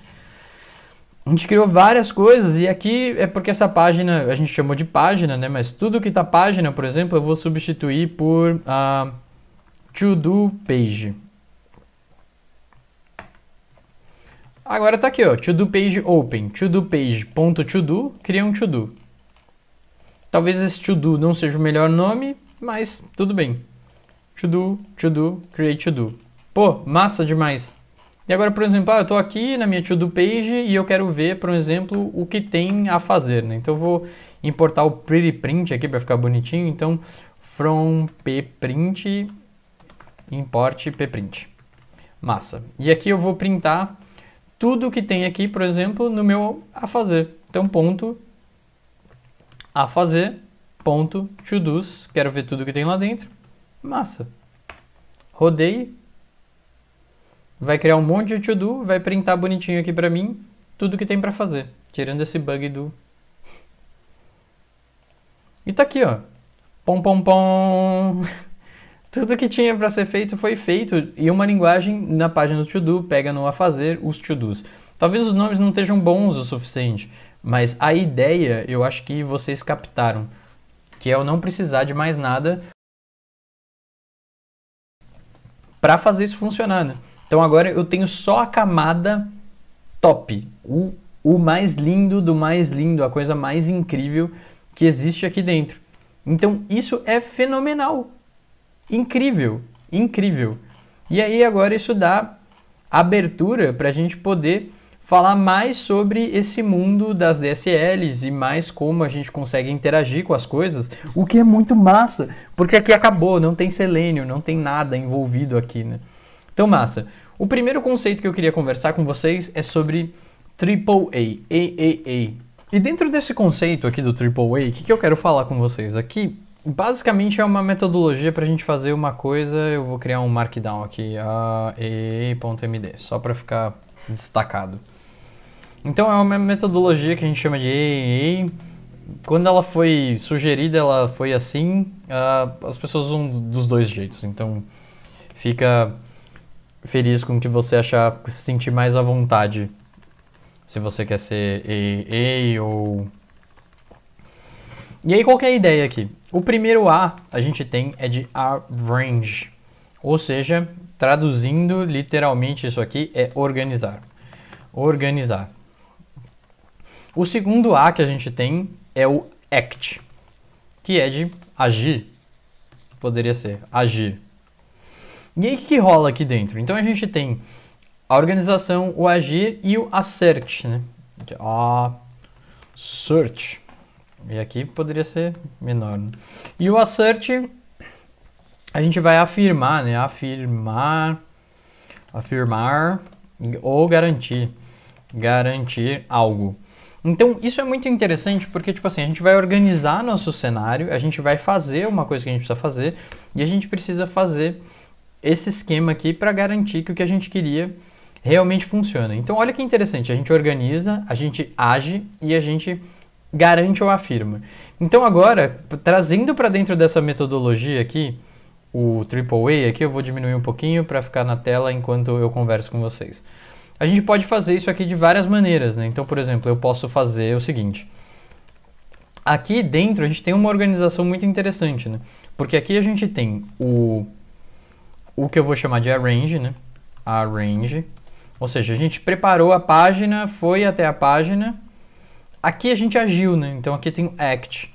a gente criou várias coisas e aqui é porque essa página, a gente chamou de página, né? Mas tudo que tá página, por exemplo, eu vou substituir por uh, ah, to-do page. Agora tá aqui, ó, to-do page open, to-do page.todo, cria um to-do. Talvez esse to-do não seja o melhor nome, mas tudo bem. To-do, to-do, create to-do. Pô, massa demais. E agora, por exemplo, ah, eu estou aqui na minha to-do page e eu quero ver, por exemplo, o que tem a fazer. Né? Então eu vou importar o pretty print aqui para ficar bonitinho. Então, from pprint, import pprint. Massa. E aqui eu vou printar tudo que tem aqui, por exemplo, no meu a fazer. Então, ponto a fazer, ponto to-dos. Quero ver tudo que tem lá dentro. Massa. Rodei, vai criar um monte de to-do, vai printar bonitinho aqui para mim tudo que tem para fazer, tirando esse bug do... E tá aqui, ó. Pom, pom, pom. Tudo que tinha para ser feito foi feito e uma linguagem na página do to-do pega no a fazer os to-dos. Talvez os nomes não estejam bons o suficiente, mas a ideia eu acho que vocês captaram, que é eu não precisar de mais nada para fazer isso funcionar, né? Então agora eu tenho só a camada top, o, o mais lindo do mais lindo, a coisa mais incrível que existe aqui dentro. Então isso é fenomenal, incrível, incrível. E aí agora isso dá abertura para a gente poder falar mais sobre esse mundo das DSLs e mais como a gente consegue interagir com as coisas, o que é muito massa, porque aqui acabou, não tem selênio, não tem nada envolvido aqui, né? Então, massa. O primeiro conceito que eu queria conversar com vocês é sobre AAA, AAA. E dentro desse conceito aqui do AAA, o que, que eu quero falar com vocês aqui? Basicamente é uma metodologia para a gente fazer uma coisa, eu vou criar um markdown aqui, AAA.md, só para ficar destacado. Então é uma metodologia que a gente chama de AAA. Quando ela foi sugerida, ela foi assim. Uh, as pessoas usam dos dois jeitos. Então fica feliz com o que você achar, se sentir mais à vontade. Se você quer ser EA ou. E aí, qual é a ideia aqui? O primeiro A a gente tem é de arrange, ou seja, traduzindo literalmente isso aqui é organizar. Organizar. O segundo A que a gente tem é o act, que é de agir. Poderia ser agir. E aí o que, que, rola aqui dentro? Então a gente tem a organização, o agir e o assert, né? A search. E aqui poderia ser menor. Né? E o assert a gente vai afirmar, né? Afirmar, afirmar ou garantir, garantir algo. Então, isso é muito interessante porque, tipo assim, a gente vai organizar nosso cenário, a gente vai fazer uma coisa que a gente precisa fazer e a gente precisa fazer esse esquema aqui para garantir que o que a gente queria realmente funciona. Então olha que interessante, a gente organiza, a gente age e a gente garante ou afirma. Então agora, trazendo para dentro dessa metodologia aqui, o AAA aqui, eu vou diminuir um pouquinho para ficar na tela enquanto eu converso com vocês. A gente pode fazer isso aqui de várias maneiras, né? Então, por exemplo, eu posso fazer o seguinte. Aqui dentro a gente tem uma organização muito interessante, né? Porque aqui a gente tem o o que eu vou chamar de arrange, né? Arrange. Ou seja, a gente preparou a página, foi até a página. Aqui a gente agiu, né? Então aqui tem o act.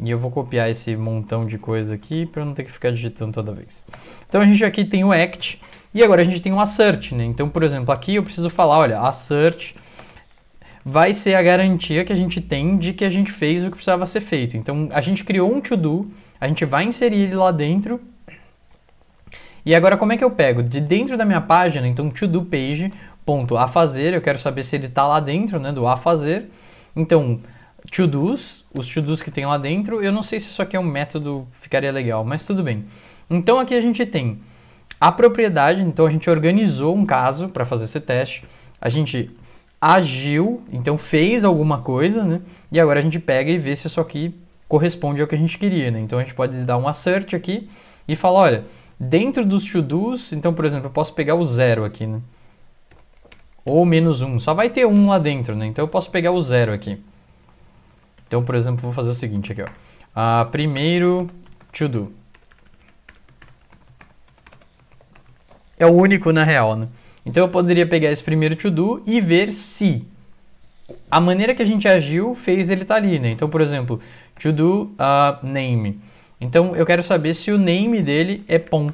E eu vou copiar esse montão de coisa aqui para não ter que ficar digitando toda vez. Então a gente aqui tem o act e agora a gente tem o assert, né? Então, por exemplo, aqui eu preciso falar, olha, assert vai ser a garantia que a gente tem de que a gente fez o que precisava ser feito. Então, a gente criou um to do, a gente vai inserir ele lá dentro e agora como é que eu pego? De dentro da minha página, então to do page, ponto a fazer, eu quero saber se ele está lá dentro, né, do a fazer. Então, to dos, os to dos que tem lá dentro, eu não sei se isso aqui é um método, ficaria legal, mas tudo bem. Então aqui a gente tem a propriedade, então a gente organizou um caso para fazer esse teste, a gente agiu, então fez alguma coisa, né? E agora a gente pega e vê se isso aqui corresponde ao que a gente queria, né? Então a gente pode dar um assert aqui e falar, olha, dentro dos to-dos, então, por exemplo, eu posso pegar o zero aqui, né? Ou menos um. Só vai ter um lá dentro, né? Então eu posso pegar o zero aqui. Então, por exemplo, vou fazer o seguinte aqui, ó. a ah, primeiro to-do. É o único, na real, né? Então eu poderia pegar esse primeiro to-do e ver se a maneira que a gente agiu fez ele estar tá ali, né? Então, por exemplo, to-do uh, name. Então eu quero saber se o name dele é pom.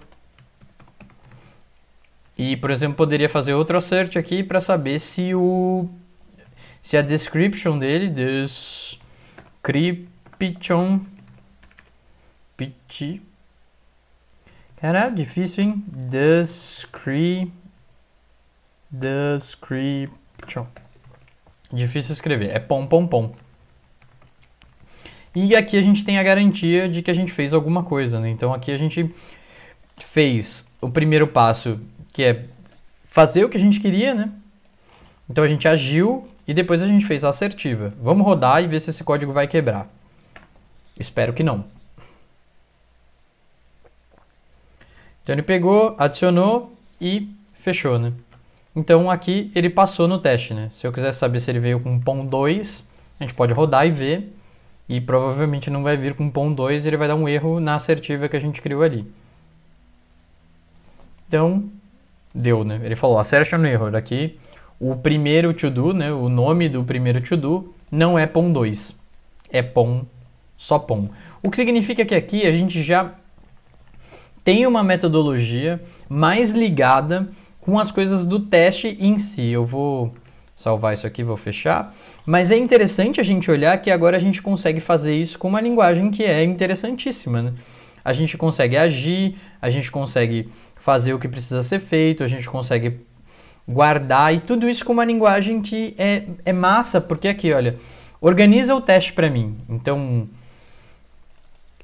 E, por exemplo, poderia fazer outro assert aqui para saber se o se a description dele description piti Caralho, difícil, hein? Descri description. Difícil escrever. É pom pom pom. E aqui a gente tem a garantia de que a gente fez alguma coisa, né? Então aqui a gente fez o primeiro passo, que é fazer o que a gente queria, né? Então a gente agiu e depois a gente fez a assertiva. Vamos rodar e ver se esse código vai quebrar. Espero que não. Então ele pegou, adicionou e fechou, né? Então aqui ele passou no teste, né? Se eu quiser saber se ele veio com pão 2, a gente pode rodar e ver e provavelmente não vai vir com pom 2, ele vai dar um erro na assertiva que a gente criou ali. Então, deu, né? Ele falou assertion error aqui. O primeiro to do, né, o nome do primeiro to do não é pom 2, é POM, só POM. O que significa que aqui a gente já tem uma metodologia mais ligada com as coisas do teste em si. Eu vou salvar isso aqui, vou fechar. Mas é interessante a gente olhar que agora a gente consegue fazer isso com uma linguagem que é interessantíssima, né? A gente consegue agir, a gente consegue fazer o que precisa ser feito, a gente consegue guardar e tudo isso com uma linguagem que é, é massa, porque aqui, olha, organiza o teste para mim. Então,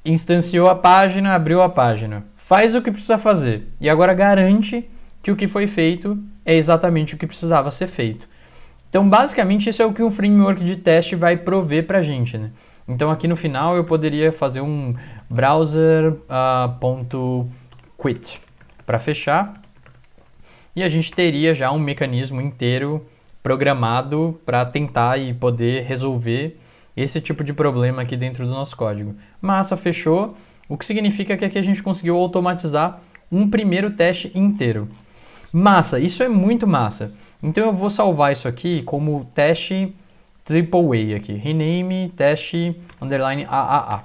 instanciou a página, abriu a página, faz o que precisa fazer e agora garante que o que foi feito é exatamente o que precisava ser feito. Então, basicamente, isso é o que um framework de teste vai prover para a gente, né? Então, aqui no final, eu poderia fazer um browser.quit ah, uh, para fechar. E a gente teria já um mecanismo inteiro programado para tentar e poder resolver esse tipo de problema aqui dentro do nosso código. Massa, fechou. O que significa que aqui a gente conseguiu automatizar um primeiro teste inteiro. Massa, isso é muito massa. Então eu vou salvar isso aqui como teste AAA aqui, rename teste underline AAA,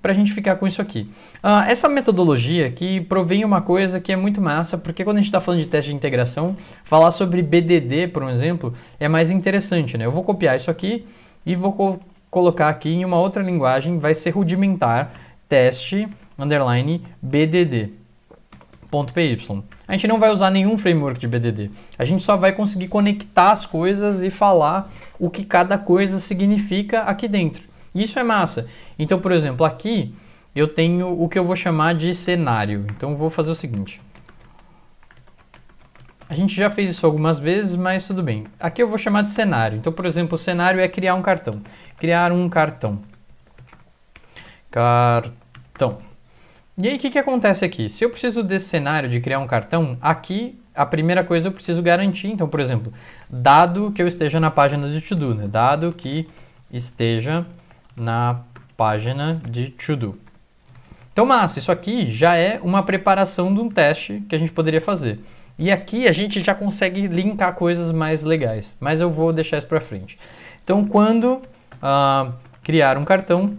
para a gente ficar com isso aqui. Uh, essa metodologia aqui provém uma coisa que é muito massa, porque quando a gente está falando de teste de integração, falar sobre BDD, por um exemplo, é mais interessante, né? Eu vou copiar isso aqui e vou co colocar aqui em uma outra linguagem, vai ser rudimentar teste underline BDD.py a gente não vai usar nenhum framework de BDD. A gente só vai conseguir conectar as coisas e falar o que cada coisa significa aqui dentro. Isso é massa. Então, por exemplo, aqui eu tenho o que eu vou chamar de cenário. Então, vou fazer o seguinte. A gente já fez isso algumas vezes, mas tudo bem. Aqui eu vou chamar de cenário. Então, por exemplo, o cenário é criar um cartão. Criar um cartão. Cartão. E aí o que, que acontece aqui? Se eu preciso desse cenário de criar um cartão, aqui a primeira coisa eu preciso garantir. Então, por exemplo, dado que eu esteja na página de to-do, né? dado que esteja na página de to-do. Então, massa, isso aqui já é uma preparação de um teste que a gente poderia fazer. E aqui a gente já consegue linkar coisas mais legais, mas eu vou deixar isso para frente. Então, quando uh, criar um cartão,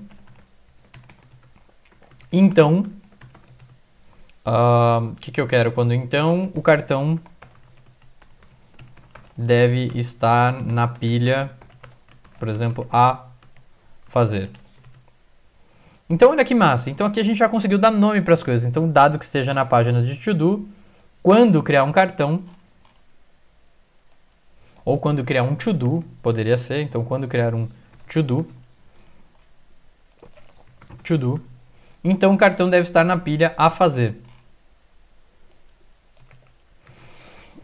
então o uh, que, que eu quero? Quando então o cartão deve estar na pilha, por exemplo, a fazer. Então olha que massa. Então aqui a gente já conseguiu dar nome para as coisas. Então dado que esteja na página de to do, quando criar um cartão ou quando criar um to do, poderia ser. Então quando criar um to do to do, então o cartão deve estar na pilha a fazer.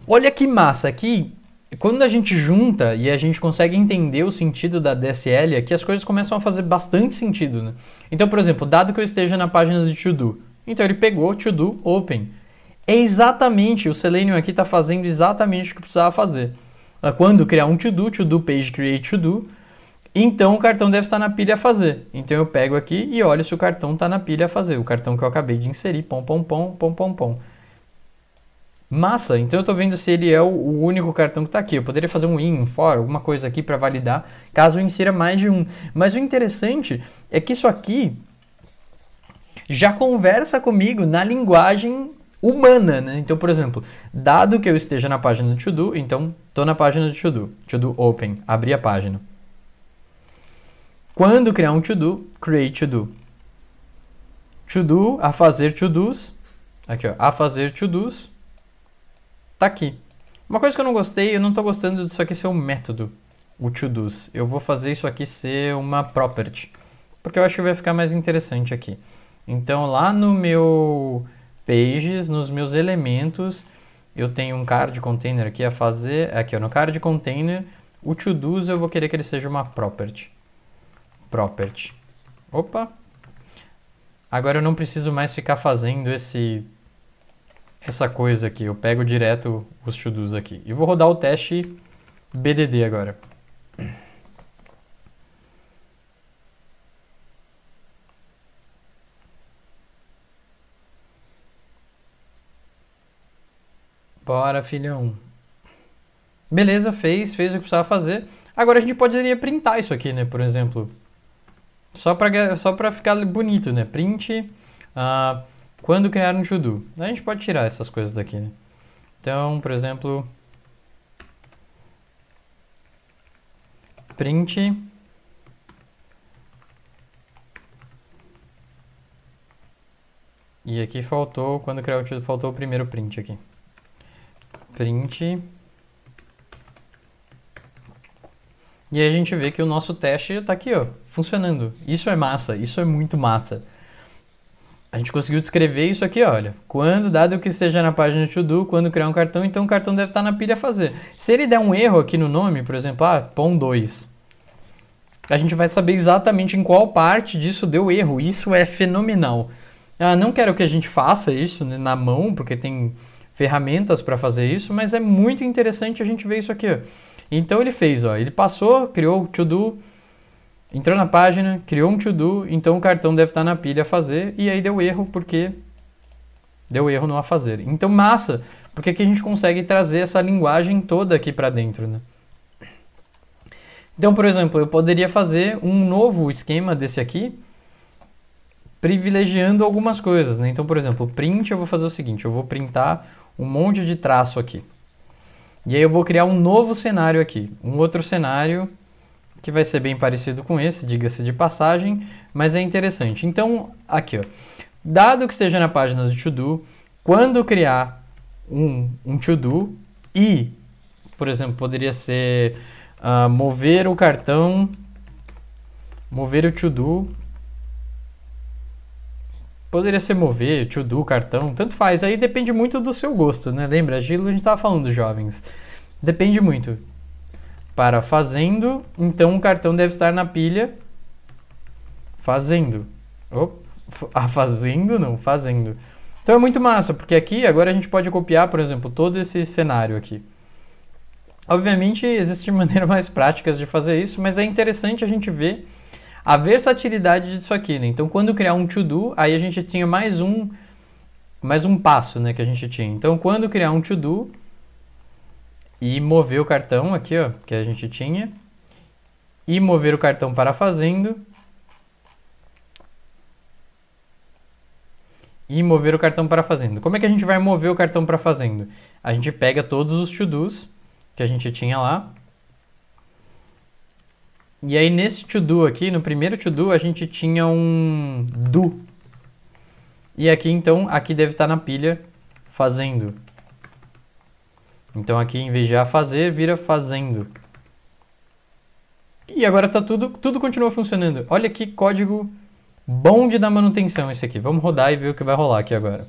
Olha que massa, aqui quando a gente junta e a gente consegue entender o sentido da DSL, aqui as coisas começam a fazer bastante sentido, né? Então, por exemplo, dado que eu esteja na página de Todo então ele pegou Todo open. É exatamente, o Selenium aqui está fazendo exatamente o que precisava fazer. Ah, quando criar um Todo Todo page create Todo então o cartão deve estar na pilha a fazer. Então eu pego aqui e olho se o cartão está na pilha a fazer, o cartão que eu acabei de inserir, pom pom pom pom pom pom. Massa, então eu estou vendo se ele é o, o único cartão que está aqui. Eu poderia fazer um in, um for, alguma coisa aqui para validar, caso eu insira mais de um. Mas o interessante é que isso aqui já conversa comigo na linguagem humana, né? Então, por exemplo, dado que eu esteja na página do Todo, então estou na página do Todo, Todo open, abri a página. Quando criar um to-do, create to-do. a fazer to Aqui, ó, a fazer to-dos tá aqui. Uma coisa que eu não gostei, eu não tô gostando disso aqui ser um método, o to dos. Eu vou fazer isso aqui ser uma property, porque eu acho que vai ficar mais interessante aqui. Então lá no meu pages, nos meus elementos, eu tenho um card container aqui a fazer, aqui ó, no card container, o to dos eu vou querer que ele seja uma property. Property. Opa. Agora eu não preciso mais ficar fazendo esse essa coisa aqui. Eu pego direto os to-dos aqui. E vou rodar o teste BDD agora. Bora, filhão. Beleza, fez, fez o que precisava fazer. Agora a gente poderia printar isso aqui, né? Por exemplo. Só para só ficar bonito, né? Print. Uh, quando criar um to do. A gente pode tirar essas coisas daqui, né? Então, por exemplo, print E aqui faltou, quando criar o to do, faltou o primeiro print aqui. Print E a gente vê que o nosso teste está aqui, ó, funcionando. Isso é massa, isso é muito massa. A gente conseguiu descrever isso aqui, olha. Quando, dado que esteja na página to do, quando criar um cartão, então o cartão deve estar na pilha fazer. Se ele der um erro aqui no nome, por exemplo, ah, pom 2, a gente vai saber exatamente em qual parte disso deu erro. Isso é fenomenal. Ah, não quero que a gente faça isso né, na mão, porque tem ferramentas para fazer isso, mas é muito interessante a gente ver isso aqui. Então ele fez, ó, ele passou, criou o to do, entrou na página, criou um to-do, então o cartão deve estar na pilha a fazer, e aí deu erro porque deu erro no a fazer. Então massa, porque aqui a gente consegue trazer essa linguagem toda aqui para dentro, né? Então, por exemplo, eu poderia fazer um novo esquema desse aqui, privilegiando algumas coisas, né? Então, por exemplo, print eu vou fazer o seguinte, eu vou printar um monte de traço aqui. E aí eu vou criar um novo cenário aqui, um outro cenário que vai ser bem parecido com esse, diga-se de passagem, mas é interessante. Então, aqui, ó, dado que esteja na página do to-do, quando criar um, um to-do e, por exemplo, poderia ser uh, mover o cartão, mover o to-do, poderia ser mover, to-do, cartão, tanto faz, aí depende muito do seu gosto, né? Lembra, Gilo, a gente estava falando jovens, depende muito para fazendo, então o cartão deve estar na pilha fazendo. a fazendo não, fazendo. Então é muito massa, porque aqui agora a gente pode copiar, por exemplo, todo esse cenário aqui. Obviamente existem maneiras mais práticas de fazer isso, mas é interessante a gente ver a versatilidade disso aqui, né? Então quando criar um to-do, aí a gente tinha mais um mais um passo, né, que a gente tinha. Então quando criar um to-do, e mover o cartão aqui, ó, que a gente tinha, e mover o cartão para fazendo, e mover o cartão para fazendo. Como é que a gente vai mover o cartão para fazendo? A gente pega todos os to-dos que a gente tinha lá, e aí nesse to-do aqui, no primeiro to-do, a gente tinha um do. E aqui então, aqui deve estar na pilha fazendo. Então aqui em vez de a fazer, vira fazendo. E agora tá tudo, tudo continua funcionando. Olha que código bom de dar manutenção esse aqui. Vamos rodar e ver o que vai rolar aqui agora.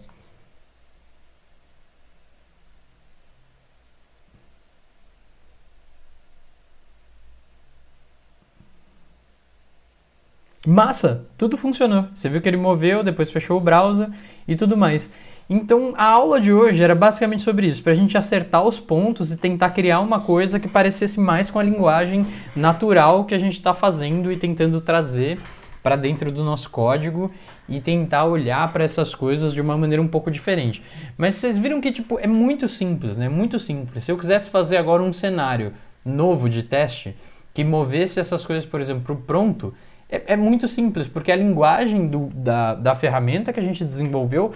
Massa! Tudo funcionou. Você viu que ele moveu, depois fechou o browser e tudo mais. Então a aula de hoje era basicamente sobre isso, para a gente acertar os pontos e tentar criar uma coisa que parecesse mais com a linguagem natural que a gente está fazendo e tentando trazer para dentro do nosso código e tentar olhar para essas coisas de uma maneira um pouco diferente. Mas vocês viram que tipo é muito simples, né? Muito simples. Se eu quisesse fazer agora um cenário novo de teste que movesse essas coisas, por exemplo, para o pronto, é, é, muito simples, porque a linguagem do, da, da ferramenta que a gente desenvolveu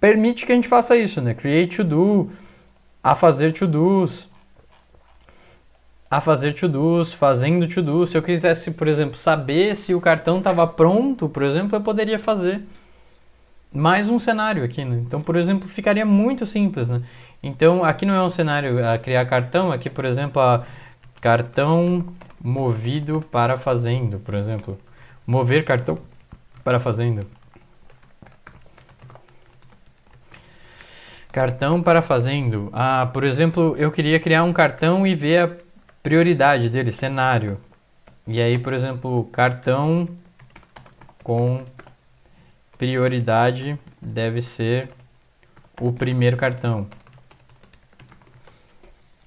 permite que a gente faça isso, né? Create to do, a fazer to dos, a fazer to dos, fazendo to dos. Se eu quisesse, por exemplo, saber se o cartão estava pronto, por exemplo, eu poderia fazer mais um cenário aqui, né? Então, por exemplo, ficaria muito simples, né? Então, aqui não é um cenário a criar cartão, aqui, por exemplo, a cartão movido para fazendo, por exemplo, mover cartão para fazendo. Cartão para fazendo. Ah, por exemplo, eu queria criar um cartão e ver a prioridade dele, cenário. E aí, por exemplo, cartão com prioridade deve ser o primeiro cartão.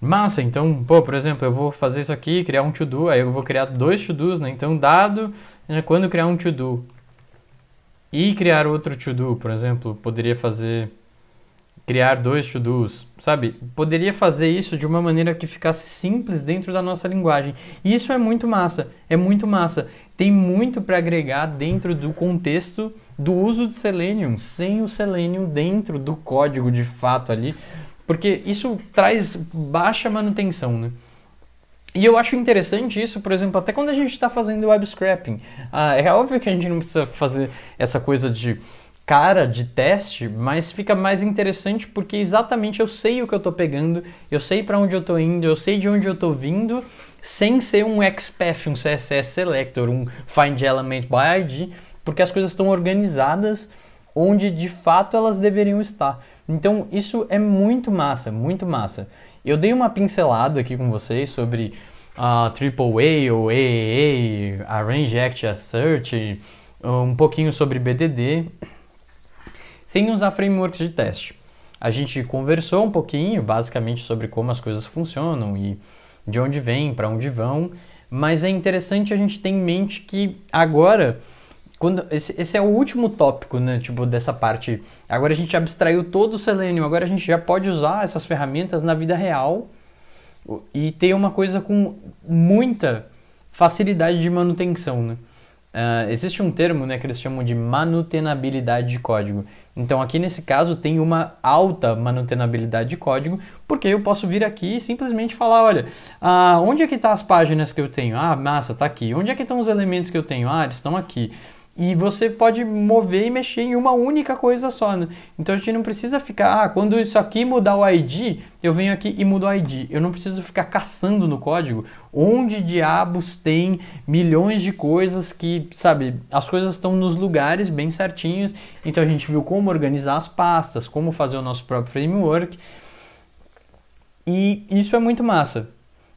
Massa, então, pô, por exemplo, eu vou fazer isso aqui, criar um to-do, aí eu vou criar dois to-dos, né? Então, dado, né, quando criar um to-do e criar outro to-do, por exemplo, poderia fazer criar dois to-dos, sabe? Poderia fazer isso de uma maneira que ficasse simples dentro da nossa linguagem. E isso é muito massa, é muito massa. Tem muito para agregar dentro do contexto do uso de Selenium, sem o Selenium dentro do código de fato ali, porque isso traz baixa manutenção, né? E eu acho interessante isso, por exemplo, até quando a gente está fazendo web scrapping. Ah, é óbvio que a gente não precisa fazer essa coisa de cara de teste, mas fica mais interessante porque exatamente eu sei o que eu tô pegando, eu sei para onde eu tô indo, eu sei de onde eu tô vindo, sem ser um XPath, um CSS Selector, um Find Element by ID, porque as coisas estão organizadas onde de fato elas deveriam estar. Então isso é muito massa, muito massa. Eu dei uma pincelada aqui com vocês sobre a AAA ou AAA, Arrange Act Assert, um pouquinho sobre BDD, sem usar frameworks de teste. A gente conversou um pouquinho, basicamente, sobre como as coisas funcionam e de onde vêm, para onde vão, mas é interessante a gente ter em mente que agora quando esse, esse, é o último tópico, né, tipo dessa parte. Agora a gente abstraiu todo o Selenium, agora a gente já pode usar essas ferramentas na vida real e ter uma coisa com muita facilidade de manutenção, né? Ah, existe um termo né, que eles chamam de manutenabilidade de código. Então, aqui nesse caso, tem uma alta manutenabilidade de código, porque eu posso vir aqui e simplesmente falar: olha, uh, onde é que estão tá as páginas que eu tenho? Ah, massa, está aqui. Onde é que estão os elementos que eu tenho? Ah, eles estão aqui e você pode mover e mexer em uma única coisa só. Né? Então a gente não precisa ficar, ah, quando isso aqui mudar o ID, eu venho aqui e mudo o ID. Eu não preciso ficar caçando no código onde diabos tem milhões de coisas que, sabe, as coisas estão nos lugares bem certinhos. Então a gente viu como organizar as pastas, como fazer o nosso próprio framework. E isso é muito massa.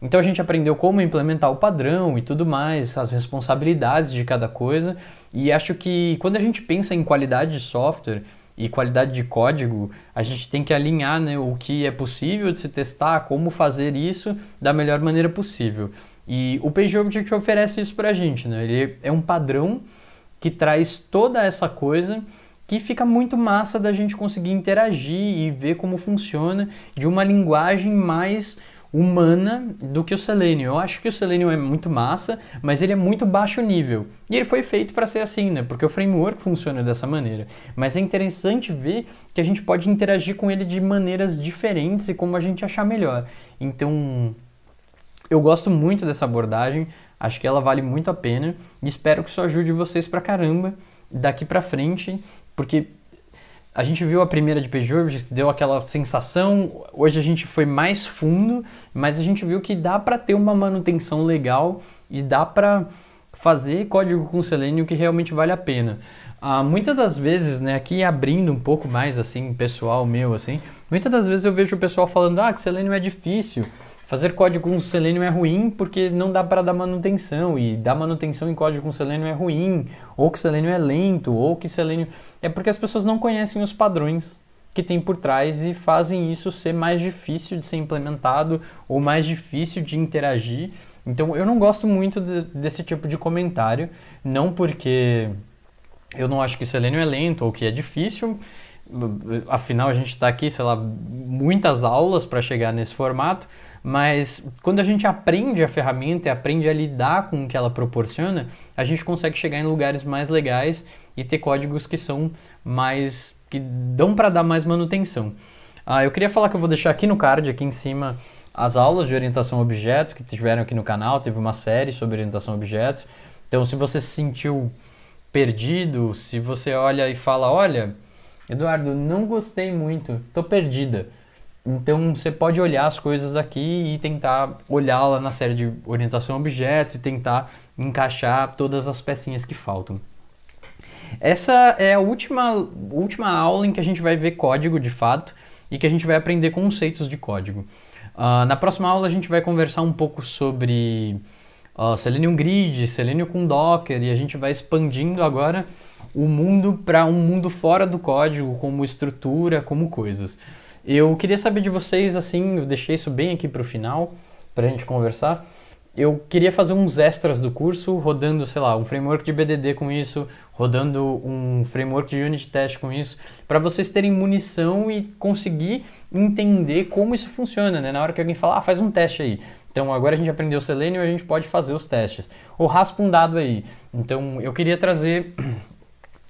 Então a gente aprendeu como implementar o padrão e tudo mais, as responsabilidades de cada coisa, e acho que quando a gente pensa em qualidade de software e qualidade de código, a gente tem que alinhar né, o que é possível de se testar, como fazer isso da melhor maneira possível. E o PG Object oferece isso pra gente, né? Ele é um padrão que traz toda essa coisa que fica muito massa da gente conseguir interagir e ver como funciona de uma linguagem mais humana do que o Selenium. Eu acho que o Selenium é muito massa, mas ele é muito baixo nível. E ele foi feito para ser assim, né? Porque o framework funciona dessa maneira. Mas é interessante ver que a gente pode interagir com ele de maneiras diferentes e como a gente achar melhor. Então, eu gosto muito dessa abordagem, acho que ela vale muito a pena e espero que isso ajude vocês pra caramba daqui pra frente, porque a gente viu a primeira de Pejorges, deu aquela sensação. Hoje a gente foi mais fundo, mas a gente viu que dá para ter uma manutenção legal e dá para fazer código com Selenium que realmente vale a pena. Ah, muitas das vezes, né, aqui abrindo um pouco mais assim, pessoal meu assim, muitas das vezes eu vejo o pessoal falando: "Ah, que Selenium é difícil". Fazer código com Selenium é ruim porque não dá para dar manutenção e dar manutenção em código com Selenium é ruim, ou que Selenium é lento, ou que Selenium é porque as pessoas não conhecem os padrões que tem por trás e fazem isso ser mais difícil de ser implementado ou mais difícil de interagir. Então eu não gosto muito de, desse tipo de comentário, não porque eu não acho que Selenium é lento ou que é difícil, afinal a gente está aqui, sei lá, muitas aulas para chegar nesse formato, mas quando a gente aprende a ferramenta e aprende a lidar com o que ela proporciona, a gente consegue chegar em lugares mais legais e ter códigos que são mais que dão para dar mais manutenção. Ah, eu queria falar que eu vou deixar aqui no card aqui em cima as aulas de orientação a objeto que tiveram aqui no canal, teve uma série sobre orientação a objetos. Então, se você se sentiu perdido, se você olha e fala, olha, Eduardo, não gostei muito, estou perdida. Então você pode olhar as coisas aqui e tentar olhar lá na série de orientação a objeto e tentar encaixar todas as pecinhas que faltam. Essa é a última, última aula em que a gente vai ver código de fato e que a gente vai aprender conceitos de código. Uh, na próxima aula a gente vai conversar um pouco sobre uh, Selenium Grid, Selenium com Docker e a gente vai expandindo agora o mundo para um mundo fora do código, como estrutura, como coisas. Eu queria saber de vocês, assim, eu deixei isso bem aqui para o final, para a gente conversar. Eu queria fazer uns extras do curso, rodando, sei lá, um framework de BDD com isso, rodando um framework de unit test com isso, para vocês terem munição e conseguir entender como isso funciona, né? Na hora que alguém falar, ah, faz um teste aí. Então agora a gente aprendeu Selenium, a gente pode fazer os testes. Ou raspa um dado aí. Então eu queria trazer,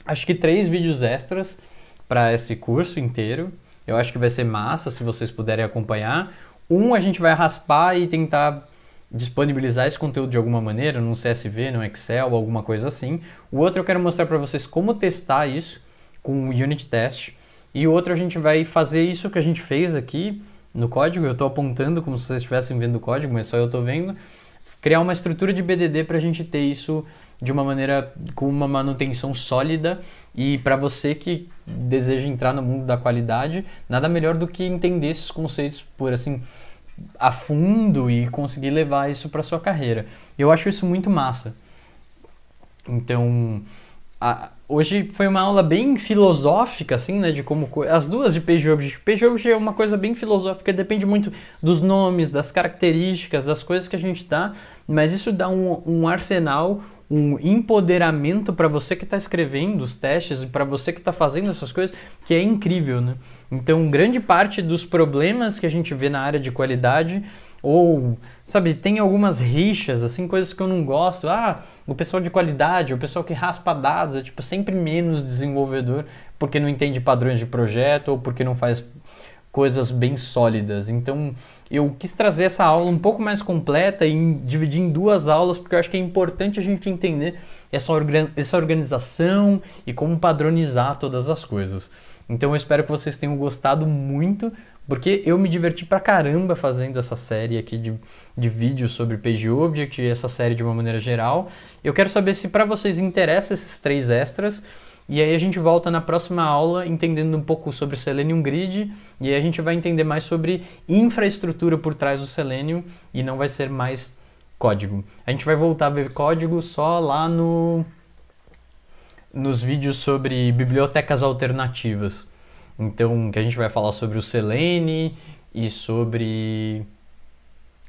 acho que três vídeos extras para esse curso inteiro, eu acho que vai ser massa se vocês puderem acompanhar. Um, a gente vai raspar e tentar disponibilizar esse conteúdo de alguma maneira, num CSV, num Excel, alguma coisa assim. O outro eu quero mostrar para vocês como testar isso com o unit test. E o outro a gente vai fazer isso que a gente fez aqui no código. Eu estou apontando como se vocês estivessem vendo o código, mas só eu estou vendo. Criar uma estrutura de BDD para a gente ter isso de uma maneira com uma manutenção sólida e para você que deseja entrar no mundo da qualidade, nada melhor do que entender esses conceitos por assim a fundo e conseguir levar isso para sua carreira. Eu acho isso muito massa. Então, a, hoje foi uma aula bem filosófica, assim, né? De como. As duas de PG Object. PG Object é uma coisa bem filosófica, depende muito dos nomes, das características, das coisas que a gente dá, mas isso dá um, um arsenal, um empoderamento para você que está escrevendo os testes e para você que está fazendo essas coisas, que é incrível, né? Então, grande parte dos problemas que a gente vê na área de qualidade ou, sabe, tem algumas rixas, assim, coisas que eu não gosto. Ah, o pessoal de qualidade, o pessoal que raspa dados, é tipo sempre menos desenvolvedor porque não entende padrões de projeto ou porque não faz coisas bem sólidas. Então eu quis trazer essa aula um pouco mais completa e dividir em duas aulas, porque eu acho que é importante a gente entender essa, organ essa organização e como padronizar todas as coisas. Então eu espero que vocês tenham gostado muito, porque eu me diverti pra caramba fazendo essa série aqui de, de vídeos sobre PageObject e essa série de uma maneira geral. Eu quero saber se para vocês interessa esses três extras. E aí a gente volta na próxima aula entendendo um pouco sobre o Selenium Grid e aí a gente vai entender mais sobre infraestrutura por trás do Selenium e não vai ser mais código. A gente vai voltar a ver código só lá no nos vídeos sobre bibliotecas alternativas. Então, que a gente vai falar sobre o Selene e sobre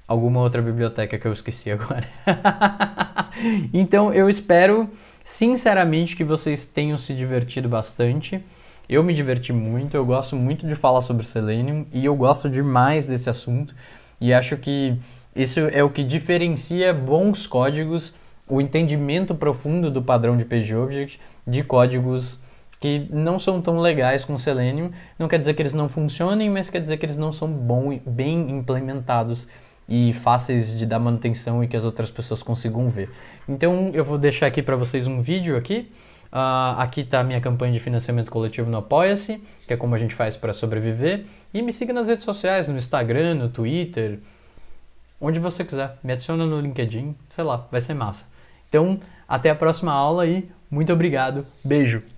alguma outra biblioteca que eu esqueci agora. então, eu espero Sinceramente, que vocês tenham se divertido bastante. Eu me diverti muito, eu gosto muito de falar sobre Selenium e eu gosto demais desse assunto. E acho que isso é o que diferencia bons códigos, o entendimento profundo do padrão de PGObject de códigos que não são tão legais com Selenium. Não quer dizer que eles não funcionem, mas quer dizer que eles não são bom, bem implementados e fáceis de dar manutenção e que as outras pessoas consigam ver. Então eu vou deixar aqui para vocês um vídeo aqui. Uh, aqui está a minha campanha de financiamento coletivo no Apoia-se, que é como a gente faz para sobreviver. E me siga nas redes sociais, no Instagram, no Twitter, onde você quiser. Me adiciona no LinkedIn, sei lá, vai ser massa. Então, até a próxima aula e muito obrigado. Beijo!